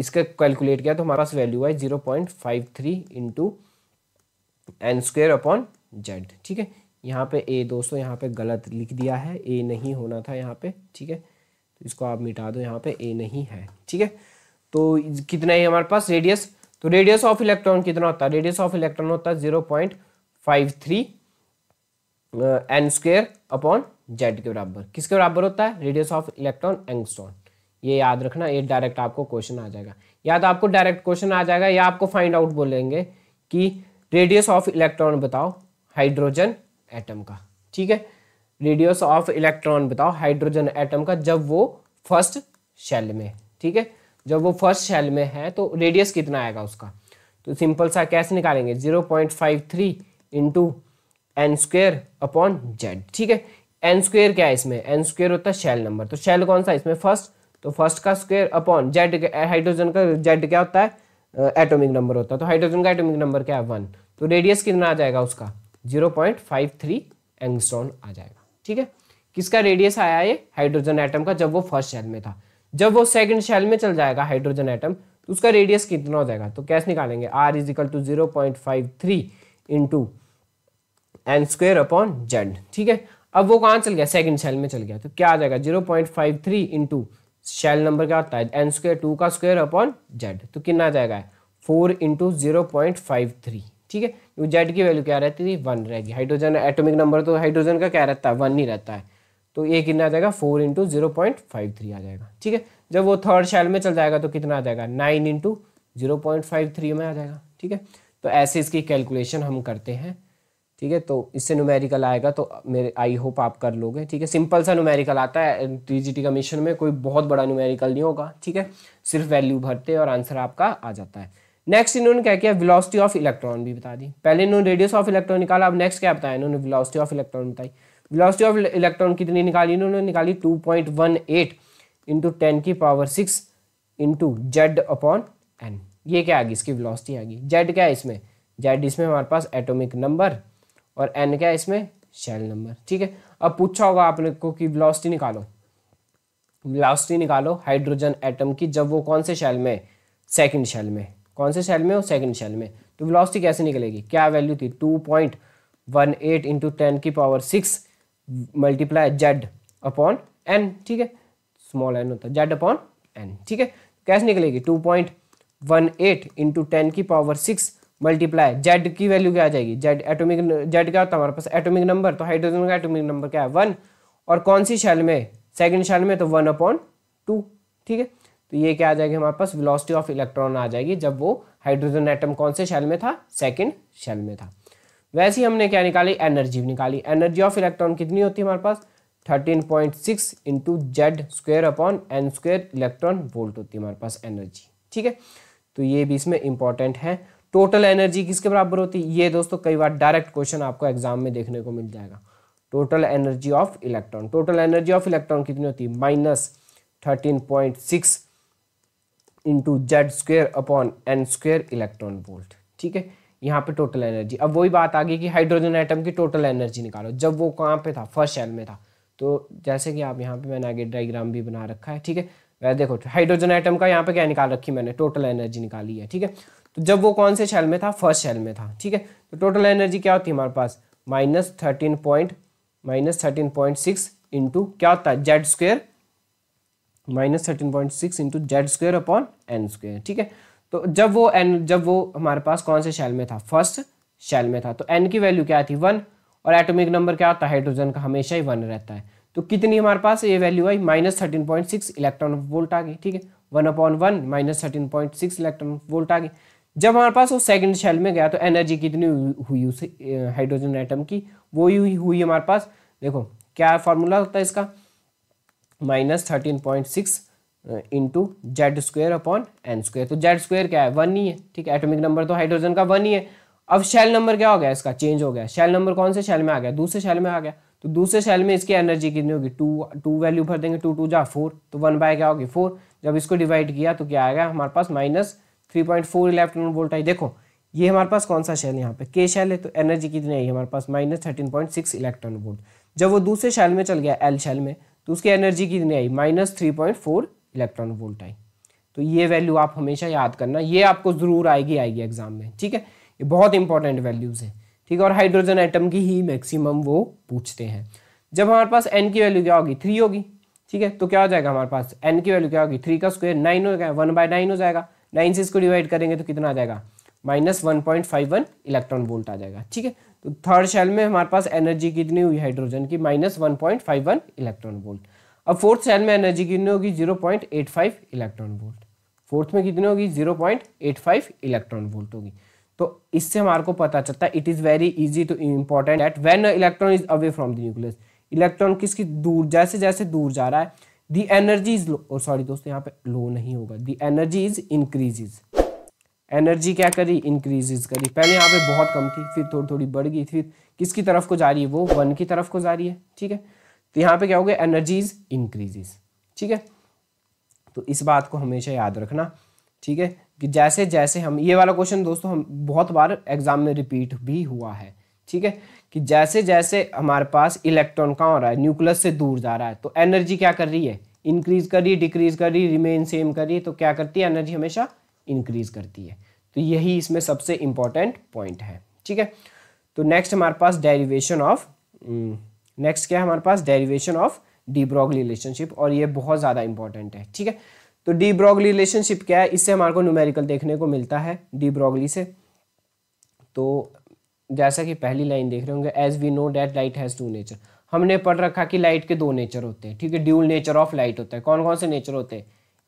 इसका कैलकुलेट किया तो हमारे पास वैल्यू आई zero point five three into n square upon Z ठीक है यहाँ पे ए दोस्तों यहाँ पे गलत लिख दिया है ए नहीं होना था यहाँ पे ठीक है तो इसको आप मिटा दो यहाँ पे ए नहीं है ठीक है तो कितना है हमारे पास रेडियस तो रेडियस ऑफ इलेक्ट्रॉन कितना होता है रेडियस ऑफ इलेक्ट्रॉन होता है zero point five three n square upon Z के बराबर किसके बराबर होता है रेडियस ऑफ इलेक्ट्रॉन एंगस्ट्रॉन ये याद रखना ये डायरेक्ट आपको क्वेश्चन आ जाएगा या तो आपको डायरेक्ट क्वेश्चन आ जाएगा या आपको फाइंड आउट बोलेंगे कि रेडियस ऑफ इलेक्ट्रॉन बताओ हाइड्रोजन एटम का ठीक है रेडियस ऑफ इलेक्ट्रॉन बताओ हाइड्रोजन एटम का जब वो फर्स्ट शेल में ठीक है जब वो फर्स्ट शेल में है तो रेडियस कितना आएगा उसका तो सिंपल सा कैसे निकालेंगे zero point five three into n square upon Z ठीक है एन स्क्वेयर क्या है इसमें एन स्क्वेयर होता है शेल नंबर तो शेल कौन सा इसमें फर्स्ट तो फर्स्ट का स्क्वेयर अपॉन जेड हाइड्रोजन का जेड क्या होता है uh, eh, नंबर होता है तो हाइड्रोजन का एटोमिक नंबर क्या है वन तो रेडियस कितना आ जाएगा उसका zero point five three angstrom आ जाएगा ठीक है किसका रेडियस आया ये हाइड्रोजन एटम का जब वो फर्स्ट शेल में था जब वो सेकंड शेल में चल जाएगा हाइड्रोजन एटम तो उसका रेडियस कितना हो जाएगा तो कैसे निकालेंगे r is equal to zero point five three into n square upon Z ठीक है अब वो कहाँ चल गया सेकंड शेल में चल गया तो क्या आ जाएगा zero point five three into shell number क्या होता है एन स्क्वेयर टू का स्क्वेयर अपॉन जेड तो कितना आ जाएगा four into zero point five three ठीक है जेड की वैल्यू क्या रहती थी वन रहेगी हाइड्रोजन एटोमिक नंबर तो हाइड्रोजन का क्या रहता है वन ही रहता है तो ये कितना आ जाएगा four into zero point five three आ जाएगा ठीक है जब वो थर्ड शैल में चल जाएगा तो कितना आ जाएगा nine into zero point five three में आ जाएगा ठीक है तो ऐसे इसकी कैलकुलेशन हम करते हैं ठीक है तो इससे न्यूमेरिकल आएगा तो मेरे आई होप आप कर लोगे ठीक है सिंपल सा न्यूमेरिकल आता है टीजीटी कमीशन में कोई बहुत बड़ा न्यूमेरिकल नहीं होगा ठीक है सिर्फ वैल्यू भरते और आंसर आपका आ जाता है नेक्स्ट इन्होंने क्या किया वेलोसिटी ऑफ इलेक्ट्रॉन भी बता दी पहले इन्होंने रेडियस ऑफ इलेक्ट्रॉन निकाला अब नेक्स्ट क्या बताया इन्होंने वेलोसिटी ऑफ इलेक्ट्रॉन बताई वेलोसिटी ऑफ इलेक्ट्रॉन कितनी निकाली इन्होंने निकाली 2.18 point one eight into ten की power six into Z upon n ये क्या आ गई इसकी वेलोसिटी आ गई जेड क्या है इसमें जेड इसमें हमारे पास एटॉमिक नंबर और एन क्या है इसमें शेल नंबर ठीक है अब पूछा होगा आप लोग को कि वेलोसिटी निकालो वेलोसिटी निकालो हाइड्रोजन एटम की जब वो कौन से शेल में सेकंड शेल में कौन से शेल में और सेकंड शेल में तो वेलोसिटी कैसे निकलेगी क्या वैल्यू थी two point one eight into ten की power six multiply Z upon n ठीक है स्मॉल एन होता है जेड अपॉन एन ठीक है तो कैसे निकलेगी two point one eight into ten की पावर सिक्स मल्टीप्लाई जेड की वैल्यू क्या आ जाएगी जेड एटोमिक जेड क्या होता है हमारे पास एटोमिक नंबर तो हाइड्रोजन का एटोमिक नंबर क्या है वन और कौन सी शैल में सेकेंड शैल में तो वन अपॉन टू ठीक है तो ये क्या आ जाएगी हमारे पास वेलोसिटी ऑफ इलेक्ट्रॉन आ जाएगी जब वो हाइड्रोजन एटम कौन से शैल में था सेकेंड शैल में था वैसे ही हमने क्या निकाली एनर्जी भी निकाली एनर्जी ऑफ इलेक्ट्रॉन कितनी होती है हमारे पास 13.6 point six into Z square upon n square electron volt होती है हमारे पास एनर्जी ठीक है तो ये भी इसमें इंपॉर्टेंट है टोटल एनर्जी किसके बराबर होती है ये दोस्तों कई बार डायरेक्ट क्वेश्चन आपको एग्जाम में देखने को मिल जाएगा total energy of electron total energy of electron कितनी होती है minus thirteen point six into Z square upon n square electron volt ठीक है यहाँ पे टोटल एनर्जी अब वही बात आ गई कि हाइड्रोजन आइटम की टोटल एनर्जी निकालो जब वो कहाँ पे था फर्स्ट शेल में था तो जैसे कि आप यहाँ पे मैंने आगे डायग्राम भी बना रखा है ठीक है वह देखो हाइड्रोजन आइटम का यहाँ पे क्या निकाल रखी मैंने टोटल एनर्जी निकाली है ठीक है तो जब वो कौन से शेल में था फर्स्ट शेल में था ठीक है तो टोटल एनर्जी क्या होती है हमारे पास minus thirteen point minus thirteen point six into क्या होता है Z square minus thirteen point six into Z square upon n square ठीक है तो जब वो एन जब वो हमारे पास कौन से शैल में था फर्स्ट शैल में था तो एन की वैल्यू क्या थी वन और एटॉमिक नंबर क्या होता है हाइड्रोजन का हमेशा ही वन रहता है तो कितनी हमारे पास ये वैल्यू आई minus thirteen point six electron volt आ गई ठीक है one upon one minus thirteen point six electron volt आ गई जब हमारे पास वो सेकंड शेल में गया तो एनर्जी कितनी हुई उस हाइड्रोजन एटम की वो ही हुई हमारे पास देखो क्या फॉर्मूला होता है इसका minus thirteen point six into Z square upon n square तो जेड स्क्वेयर क्या है वन ही है ठीक है एटोमिक नंबर तो हाइड्रोजन का वन ही है अब शेल नंबर क्या हो गया इसका चेंज हो गया शेल नंबर कौन से शेल में आ गया दूसरे शेल में आ गया तो दूसरे शेल में इसकी एनर्जी कितनी होगी टू टू वैल्यू भर देंगे टू टू जा फोर तो वन बाय क्या होगी फोर जब इसको डिवाइड किया तो क्या आएगा हमारे पास minus three point four electron volt आई देखो ये हमारे पास कौन सा शेल यहाँ पे के शेल है तो एनर्जी कितनी आई हमारे पास minus thirteen point six electron volt जब वो दूसरे शेल में चल गया एल शेल में तो उसकी एनर्जी कितनी आई minus three point four electron volt आई तो ये वैल्यू आप हमेशा याद करना ये आपको ज़रूर आएगी आएगी एग्जाम में ठीक है ये बहुत इंपॉर्टेंट वैल्यूज़ है ठीक है और हाइड्रोजन आइटम की ही मैक्सिमम वो पूछते हैं जब हमारे पास एन की वैल्यू क्या होगी थ्री होगी ठीक है तो क्या हो जाएगा हमारे पास एन की वैल्यू क्या होगी थ्री का स्क्वेयर नाइन हो जाएगा वन बाय नाइन हो जाएगा नाइन से इसको डिवाइड करेंगे तो कितना आ जाएगा minus one point five one electron volt आ जाएगा ठीक है तो थर्ड शेल में हमारे पास एनर्जी कितनी हुई हाइड्रोजन की minus one point five one electron volt अब फोर्थ सेल में एनर्जी कितनी होगी zero point eight five electron volt fourth में कितनी होगी zero point eight five electron volt होगी तो इससे हमारे को पता चलता है it is very easy to important at when electron is away from the nucleus electron किसकी दूर जैसे जैसे दूर जा रहा है the energy is low sorry दोस्तों यहाँ पे लो नहीं होगा the energy is increases energy क्या करी इंक्रीजेज करी पहले यहाँ पे बहुत कम थी फिर थोड़ी थोड़ी बढ़ गई फिर किसकी तरफ को जा रही है वो वन की तरफ को जा रही है ठीक है तो यहाँ पे क्या हो गया एनर्जीज इंक्रीजेस ठीक है तो इस बात को हमेशा याद रखना ठीक है कि जैसे जैसे हम ये वाला क्वेश्चन दोस्तों हम बहुत बार एग्जाम में रिपीट भी हुआ है ठीक है कि जैसे जैसे हमारे पास इलेक्ट्रॉन कहाँ हो रहा है न्यूक्लियस से दूर जा रहा है तो एनर्जी क्या कर रही है इंक्रीज कर रही है डिक्रीज कर रही है रिमेन सेम कर रही है तो क्या करती है एनर्जी हमेशा इंक्रीज करती है तो यही इसमें सबसे इंपॉर्टेंट पॉइंट है ठीक है तो नेक्स्ट हमारे पास डेरिवेशन ऑफ नेक्स्ट क्या है हमारे पास डेरिवेशन ऑफ डीब्रॉगली रिलेशनशिप और ये बहुत ज़्यादा इंपॉर्टेंट है ठीक है तो डीब्रॉगली रिलेशनशिप क्या है इससे हमारे को न्यूमेरिकल देखने को मिलता है डीब्रॉगली से तो जैसा कि पहली लाइन देख रहे होंगे as we know that light has two nature हमने पढ़ रखा कि लाइट के दो नेचर होते हैं ठीक है ड्यूल नेचर ऑफ लाइट होता है कौन कौन से नेचर होते हैं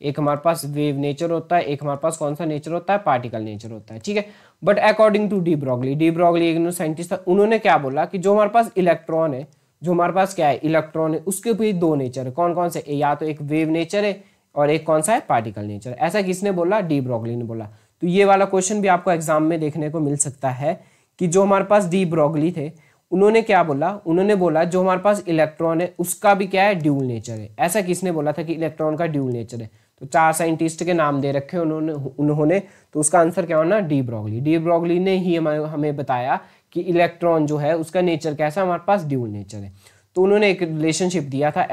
एक हमारे पास वेव नेचर होता है एक हमारे पास कौन सा नेचर होता है पार्टिकल नेचर होता है ठीक है but according to de Broglie de Broglie एक साइंटिस्ट था उन्होंने क्या बोला कि जो हमारे पास इलेक्ट्रॉन है जो हमारे पास क्या है इलेक्ट्रॉन है उसके भी दो नेचर है कौन कौन से या तो एक वेव नेचर है और एक कौन सा है पार्टिकल नेचर ऐसा किसने बोला डी ब्रॉगली ने बोला तो ये वाला क्वेश्चन भी आपको एग्जाम में देखने को मिल सकता है कि जो हमारे पास डी ब्रोगली थे उन्होंने क्या बोला उन्होंने बोला जो हमारे पास इलेक्ट्रॉन है उसका भी क्या है ड्यूल नेचर है ऐसा किसने बोला था कि इलेक्ट्रॉन का ड्यूल नेचर है तो चार साइंटिस्ट के नाम दे रखे उन्होंने उन्होंने तो उसका आंसर क्या होना डी ब्रोगली डी ब्रोगली ने ही हमें बताया कि इलेक्ट्रॉन जो है उसका नेचर कैसा हमारे पास ड्यूल नेचर है तो उन्होंने एक रिलेशनशिप दिया था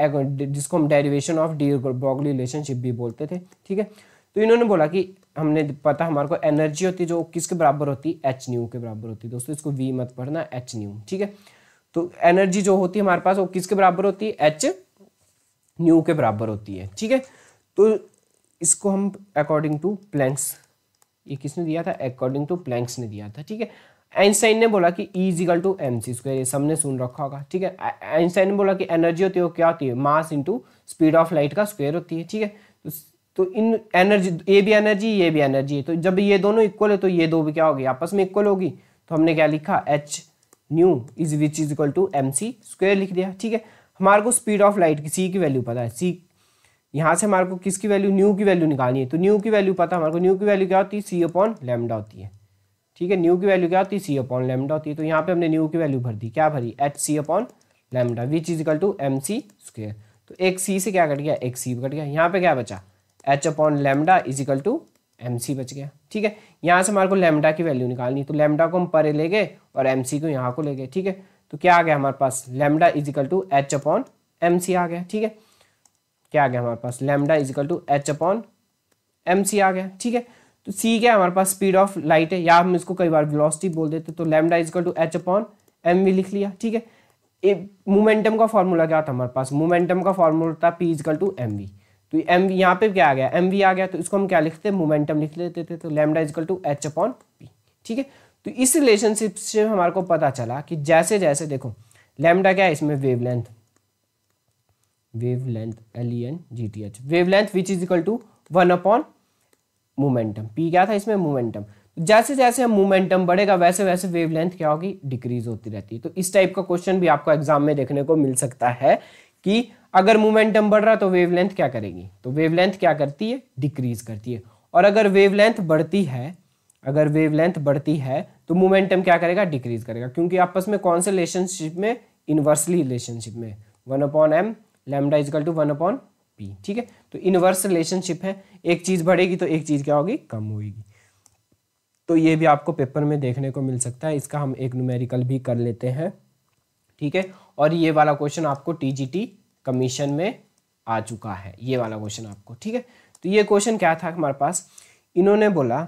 जिसको हम derivation of de Broglie relationship भी बोलते थे ठीक है तो इन्होंने बोला कि हमने पता हमारे को एनर्जी होती जो किसके बराबर होती एच न्यू के बराबर होती दोस्तों इसको वी मत पढ़ना एच न्यू ठीक है तो एनर्जी जो होती है हमारे पास वो किसके बराबर होती है एच न्यू के बराबर होती है ठीक है तो इसको हम अकॉर्डिंग टू प्लैंक्स ये किसने दिया था अकॉर्डिंग टू प्लैंक्स ने दिया था ठीक है आइंस्टाइन ने बोला कि E equal to m c square ये सबने सुन रखा होगा ठीक है आइंस्टाइन ने बोला कि एनर्जी होती है वो क्या होती है mass into speed of light का स्क्वायर होती है ठीक है तो, तो इन एनर्जी ए भी एनर्जी ये भी एनर्जी है तो जब ये दोनों इक्वल है तो ये दो भी क्या होगी आपस में इक्वल होगी तो हमने क्या लिखा h nu is which is equal to m c square लिख दिया ठीक है हमारे को स्पीड ऑफ लाइट की सी की वैल्यू पता है सी यहाँ से हमारे को किसकी वैल्यू न्यू की वैल्यू निकालनी है तो न्यू की वैल्यू पता है हमारे को न्यू की वैल्यू क्या होती है सी अपॉन लेमडा होती है ठीक है न्यू की वैल्यू क्या होती है सी अपॉन लेमडा होती है तो यहाँ पे हमने न्यू की वैल्यू भर दी क्या भरी H C upon lambda which is to m c square तो एक सी से क्या कट गया एक सी कट गया यहाँ पे क्या बचा h upon lambda is to m c बच गया ठीक है यहाँ से हमारे को लेमडा की वैल्यू निकालनी तो लेमडा को हम परे ले गए और एम सी को यहाँ को ले गए ठीक है तो क्या आ गया हमारे पास lambda is to H upon m c आ गया ठीक है क्या आ गया हमारे पास lambda is to H upon m c आ गया ठीक है तो सी क्या हमारे पास स्पीड ऑफ लाइट है या हम इसको कई बार वेलोसिटी बोल देते तो lambda is equal to H upon m भी लिख लिया ठीक है मोमेंटम का फॉर्मूला क्या था हमारे पास मोमेंटम का फॉर्मूला था p equal to m v तो एम यहाँ पे क्या आ गया एम वी आ गया तो इसको हम क्या लिखते हैं मोमेंटम लिख लेते थे तो lambda is equal to H upon P ठीक है तो इस रिलेशनशिप से हमारे को पता चला कि जैसे जैसे देखो लेमडा क्या है इसमें wave wavelength L E N G T H wavelength which is equal to one upon momentum P क्या था इसमें मोमेंटम जैसे जैसे हम मोमेंटम बढ़ेगा वैसे वैसे वेवलेंथ क्या होगी डिक्रीज होती रहती है तो इस टाइप का क्वेश्चन भी आपको एग्जाम में देखने को मिल सकता है कि अगर मोमेंटम बढ़ रहा तो वेवलेंथ क्या करेगी तो वेवलेंथ क्या करती है डिक्रीज करती है और अगर वेवलेंथ बढ़ती है अगर वेवलेंथ बढ़ती है तो मोमेंटम क्या करेगा डिक्रीज करेगा क्योंकि आपस में कौन से रिलेशनशिप में इन्वर्सली रिलेशनशिप में one upon M lambda is equal to one upon P ठीक है तो इनवर्स रिलेशनशिप है एक चीज़ बढ़ेगी तो एक चीज़ क्या होगी कम होगी तो ये भी आपको पेपर में देखने को मिल सकता है इसका हम एक न्यूमेरिकल भी कर लेते हैं ठीक है और ये वाला क्वेश्चन आपको टीजीटी कमीशन में आ चुका है ये वाला क्वेश्चन आपको ठीक है तो ये क्वेश्चन क्या था हमारे पास इन्होंने बोला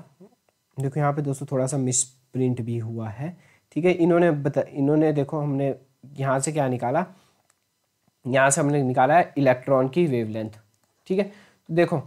देखो यहाँ पे दोस्तों थोड़ा सा मिस प्रिंट भी हुआ है ठीक है इन्होंने बता इन्होंने देखो हमने यहाँ से क्या निकाला यहाँ से हमने निकाला है इलेक्ट्रॉन की वेवलेंथ ठीक है तो देखो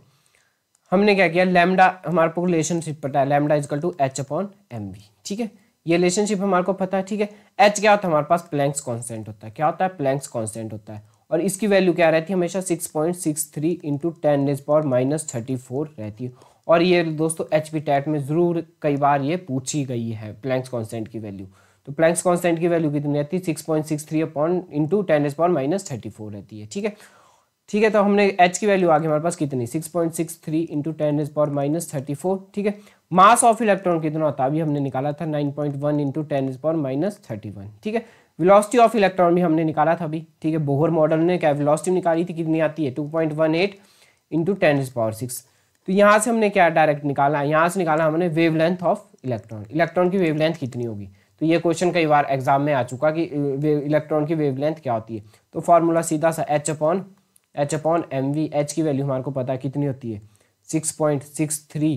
हमने क्या किया लेमडा हमारे को रिलेशनशिप पता है lambda is equal to H upon M ठीक है ये रिलेशनशिप हमारे को पता है ठीक है एच क्या होता है हमारे पास प्लैंक्स कॉन्सटेंट होता है क्या होता है प्लैंक्स कॉन्स्टेंट होता है और इसकी वैल्यू क्या रहती है हमेशा six point six three into ten is power minus thirty four रहती है और ये दोस्तों एच पी टैट में ज़रूर कई बार ये पूछी गई है प्लैंक्स कॉन्सटेंट की वैल्यू तो प्लैंक्स कॉन्स्टेंट की वैल्यू कितनी रहती है six point six three upon into ten's power minus thirty four रहती है ठीक है ठीक है तो हमने एच की वैल्यू आगे हमारे पास कितनी six point six three into ten's power minus thirty four ठीक है मास ऑफ इलेक्ट्रॉन कितना होता है अभी हमने निकाला था nine point one into ten's power minus thirty one ठीक है वेलोसिटी ऑफ इलेक्ट्रॉन भी हमने निकाला था अभी ठीक है बोहर मॉडल ने क्या वेलोसिटी निकाली थी कितनी आती है two point one eight into ten is power six तो यहाँ से हमने क्या डायरेक्ट निकाला यहाँ से निकाला हमने वेवलेंथ ऑफ इलेक्ट्रॉन इलेक्ट्रॉन की वेवलेंथ कितनी होगी तो ये क्वेश्चन कई बार एग्जाम में आ चुका कि इलेक्ट्रॉन की वेवलेंथ क्या होती है तो फार्मूला सीधा सा H upon H upon M V H की वैल्यू हमारे को पता है कितनी होती है six point six three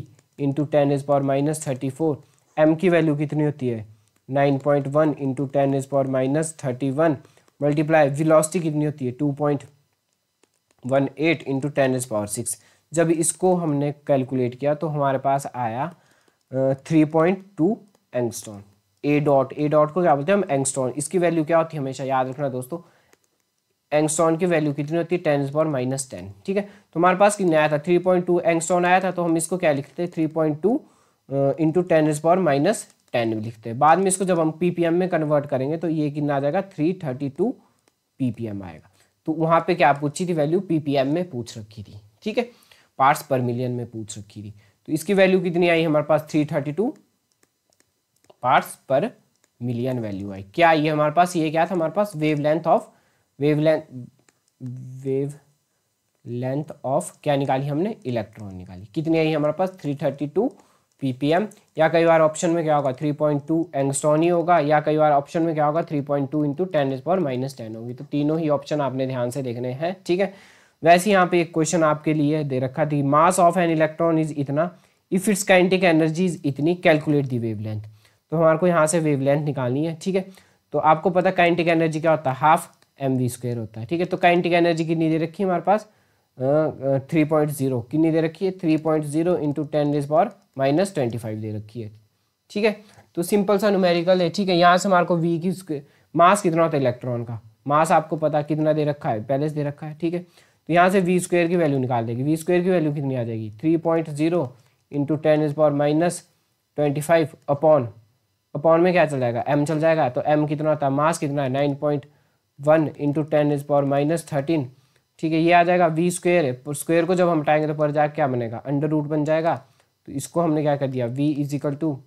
into ten is power minus thirty four M की वैल्यू कितनी होती है nine point one into ten is power minus thirty one multiply velocity कितनी होती है two point one eight into ten is power six जब इसको हमने कैलकुलेट किया तो हमारे पास आया three point two angstrom A dot A dot को क्या बोलते हैं हम एंगस्ट्रॉन इसकी वैल्यू क्या होती है हमेशा याद रखना दोस्तों एंगस्ट्रॉन की वैल्यू कितनी होती है टेन पावर माइनस टेन ठीक है तो हमारे पास कितना आया था थ्री पॉइंट टू एंगस्ट्रॉन आया था तो हम इसको क्या लिखते हैं three point two into ten power minus ten लिखते हैं बाद में इसको जब हम पीपीएम में कन्वर्ट करेंगे तो ये कितना आ जाएगा थ्री थर्टी टू पीपीएम आएगा तो वहाँ पर क्या पूछी थी वैल्यू पीपीएम में पूछ रखी थी ठीक है पार्ट्स पर मिलियन में पूछ रखी थी तो इसकी वैल्यू कितनी आई हमारे पास three thirty two parts per million value आई क्या ये हमारे पास ये क्या था हमारे पास wavelength of wavelength wavelength of क्या निकाली हमने इलेक्ट्रॉन निकाली कितनी आई हमारे पास 332 ppm या कई बार ऑप्शन में क्या होगा 3.2 पॉइंट एंगस्टोन ही होगा या कई बार ऑप्शन में क्या होगा 3.2 point two into ten is power minus ten होगी तो तीनों ही ऑप्शन आपने ध्यान से देखने हैं ठीक है वैसे यहाँ पे एक क्वेश्चन आपके लिए दे रखा थी mass of an electron is इतना if its kinetic energy is इतनी कैलकुलेट दी वेव लेंथ तो हमारे को यहाँ से वेवलेंथ निकालनी है ठीक है तो आपको पता काइंटिक एनर्जी क्या होता है हाफ एम वी स्क्वेयर होता है ठीक है तो काइंटिक एनर्जी कितनी दे रखी है हमारे पास थ्री पॉइंट जीरो कितनी दे रखी है three point zero into ten raise power minus twenty five दे रखी है ठीक है तो सिंपल सा न्यूमेरिकल है ठीक है यहाँ से हमारे को वी की मास कितना होता है इलेक्ट्रॉन का मास आपको पता कितना दे रखा है पहले से दे रखा है ठीक है तो यहाँ से वी स्क्वेयर की वैल्यू निकाल देगी वी स्क्वेयर की वैल्यू कितनी आ जाएगी three point zero into ten is power minus twenty five upon upon में क्या चल जाएगा एम चल जाएगा तो एम कितना था मास कितना है nine point one into ten is power minus thirteen ठीक है ये आ जाएगा वी स्क्वेयर स्क्वेयर को जब हम हटाएंगे तो पर जाकर क्या बनेगा अंडर रूट बन जाएगा तो इसको हमने क्या कर दिया V is equal to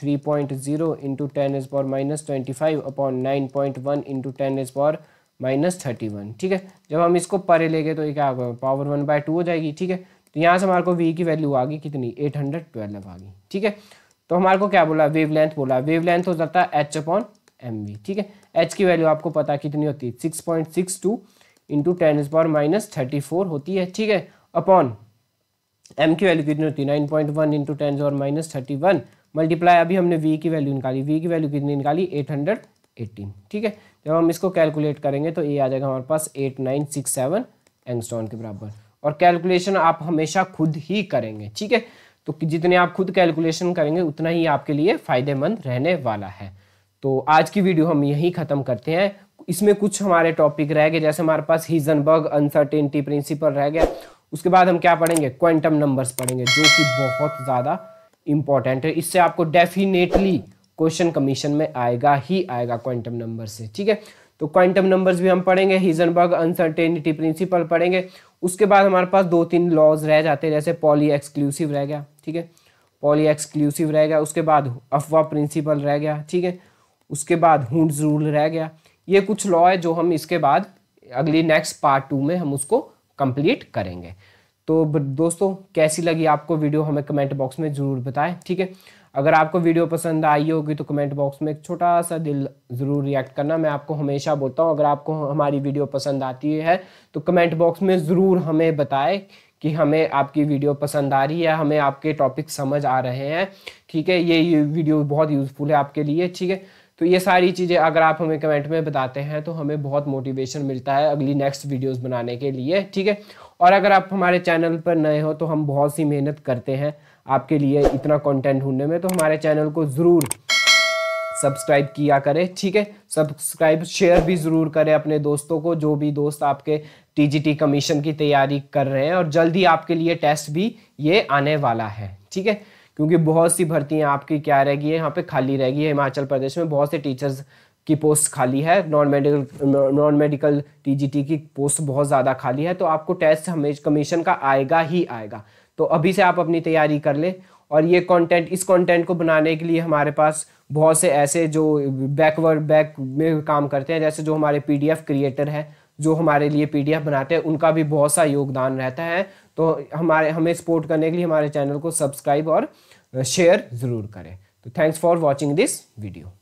three point zero into ten is power minus twenty five upon nine point one into ten is power minus thirty one ठीक है जब हम इसको परे लेंगे तो ये क्या होगा पावर वन बाय टू हो जाएगी ठीक है तो यहाँ से हमारे को वी की वैल्यू आ गई कितनी एट हंड्रेड ट्वेल्व आ गई ठीक है तो हमारे को क्या बोला लेंथ बोला लेंथ हो जाता है एच अपॉन एम वी ठीक है एच की वैल्यू आपको पता कितनी होती है six point six two into ten is power minus thirty four होती है ठीक है अपॉन एम की वैल्यू कितनी होती है nine point one into ten is power minus thirty one multiply अभी हमने वी की वैल्यू निकाली वी की वैल्यू कितनी निकाली एट हंड्रेड एटीन ठीक है जब हम इसको कैलकुलेट करेंगे तो ये आ जाएगा हमारे पास eight nine six seven angstrom के बराबर और कैलकुलेशन आप हमेशा खुद ही करेंगे ठीक है तो जितने आप खुद कैलकुलेशन करेंगे उतना ही आपके लिए फ़ायदेमंद रहने वाला है तो आज की वीडियो हम यहीं ख़त्म करते हैं इसमें कुछ हमारे टॉपिक रह गए जैसे हमारे पास हिजनबर्ग अनसर्टेनिटी प्रिंसिपल रह गया उसके बाद हम क्या पढ़ेंगे क्वांटम नंबर्स पढ़ेंगे जो कि बहुत ज़्यादा इंपॉर्टेंट है इससे आपको डेफिनेटली क्वेश्चन कमीशन में आएगा ही आएगा क्वांटम नंबर से ठीक है तो क्वांटम नंबर्स भी हम पढ़ेंगे हिजनबर्ग अनसर्टेनिटी प्रिंसिपल पढ़ेंगे उसके बाद हमारे पास दो तीन लॉज रह जाते हैं जैसे पॉली एक्सक्लूसिव रह गया ठीक है पॉली एक्सक्लूसिव रह गया उसके बाद अफवाह प्रिंसिपल रह गया ठीक है उसके बाद हुड्स रूल रह गया ये कुछ लॉ है जो हम इसके बाद अगली नेक्स्ट पार्ट टू में हम उसको कंप्लीट करेंगे तो दोस्तों कैसी लगी आपको वीडियो हमें कमेंट बॉक्स में ज़रूर बताएं ठीक है अगर आपको वीडियो पसंद आई होगी तो कमेंट बॉक्स में एक छोटा सा दिल ज़रूर रिएक्ट करना मैं आपको हमेशा बोलता हूँ अगर आपको हमारी वीडियो पसंद आती है तो कमेंट बॉक्स में ज़रूर हमें बताएं कि हमें आपकी वीडियो पसंद आ रही है हमें आपके टॉपिक समझ आ रहे हैं ठीक है ये वीडियो बहुत यूज़फुल है आपके लिए ठीक है तो ये सारी चीज़ें अगर आप हमें कमेंट में बताते हैं तो हमें बहुत मोटिवेशन मिलता है अगली नेक्स्ट वीडियोस बनाने के लिए ठीक है और अगर आप हमारे चैनल पर नए हो तो हम बहुत सी मेहनत करते हैं आपके लिए इतना कंटेंट ढूंढने में तो हमारे चैनल को ज़रूर सब्सक्राइब किया करें ठीक है सब्सक्राइब शेयर भी ज़रूर करें अपने दोस्तों को जो भी दोस्त आपके टीजीटी कमीशन की तैयारी कर रहे हैं और जल्दी आपके लिए टेस्ट भी ये आने वाला है ठीक है क्योंकि बहुत सी भर्तियाँ आपकी क्या रहेगी यहाँ पे खाली रहेगी है हिमाचल प्रदेश में बहुत से टीचर्स की पोस्ट खाली है non medical non medical TGT की पोस्ट बहुत ज़्यादा खाली है तो आपको टेस्ट हमेशा कमीशन का आएगा ही आएगा तो अभी से आप अपनी तैयारी कर ले और ये कंटेंट इस कंटेंट को बनाने के लिए हमारे पास बहुत से ऐसे जो बैकवर्ड बैक में काम करते हैं जैसे जो हमारे पीडीएफ क्रिएटर हैं जो हमारे लिए पीडीएफ बनाते हैं उनका भी बहुत सा योगदान रहता है तो हमारे हमें सपोर्ट करने के लिए हमारे चैनल को सब्सक्राइब और शेयर ज़रूर करें तो thanks for watching this video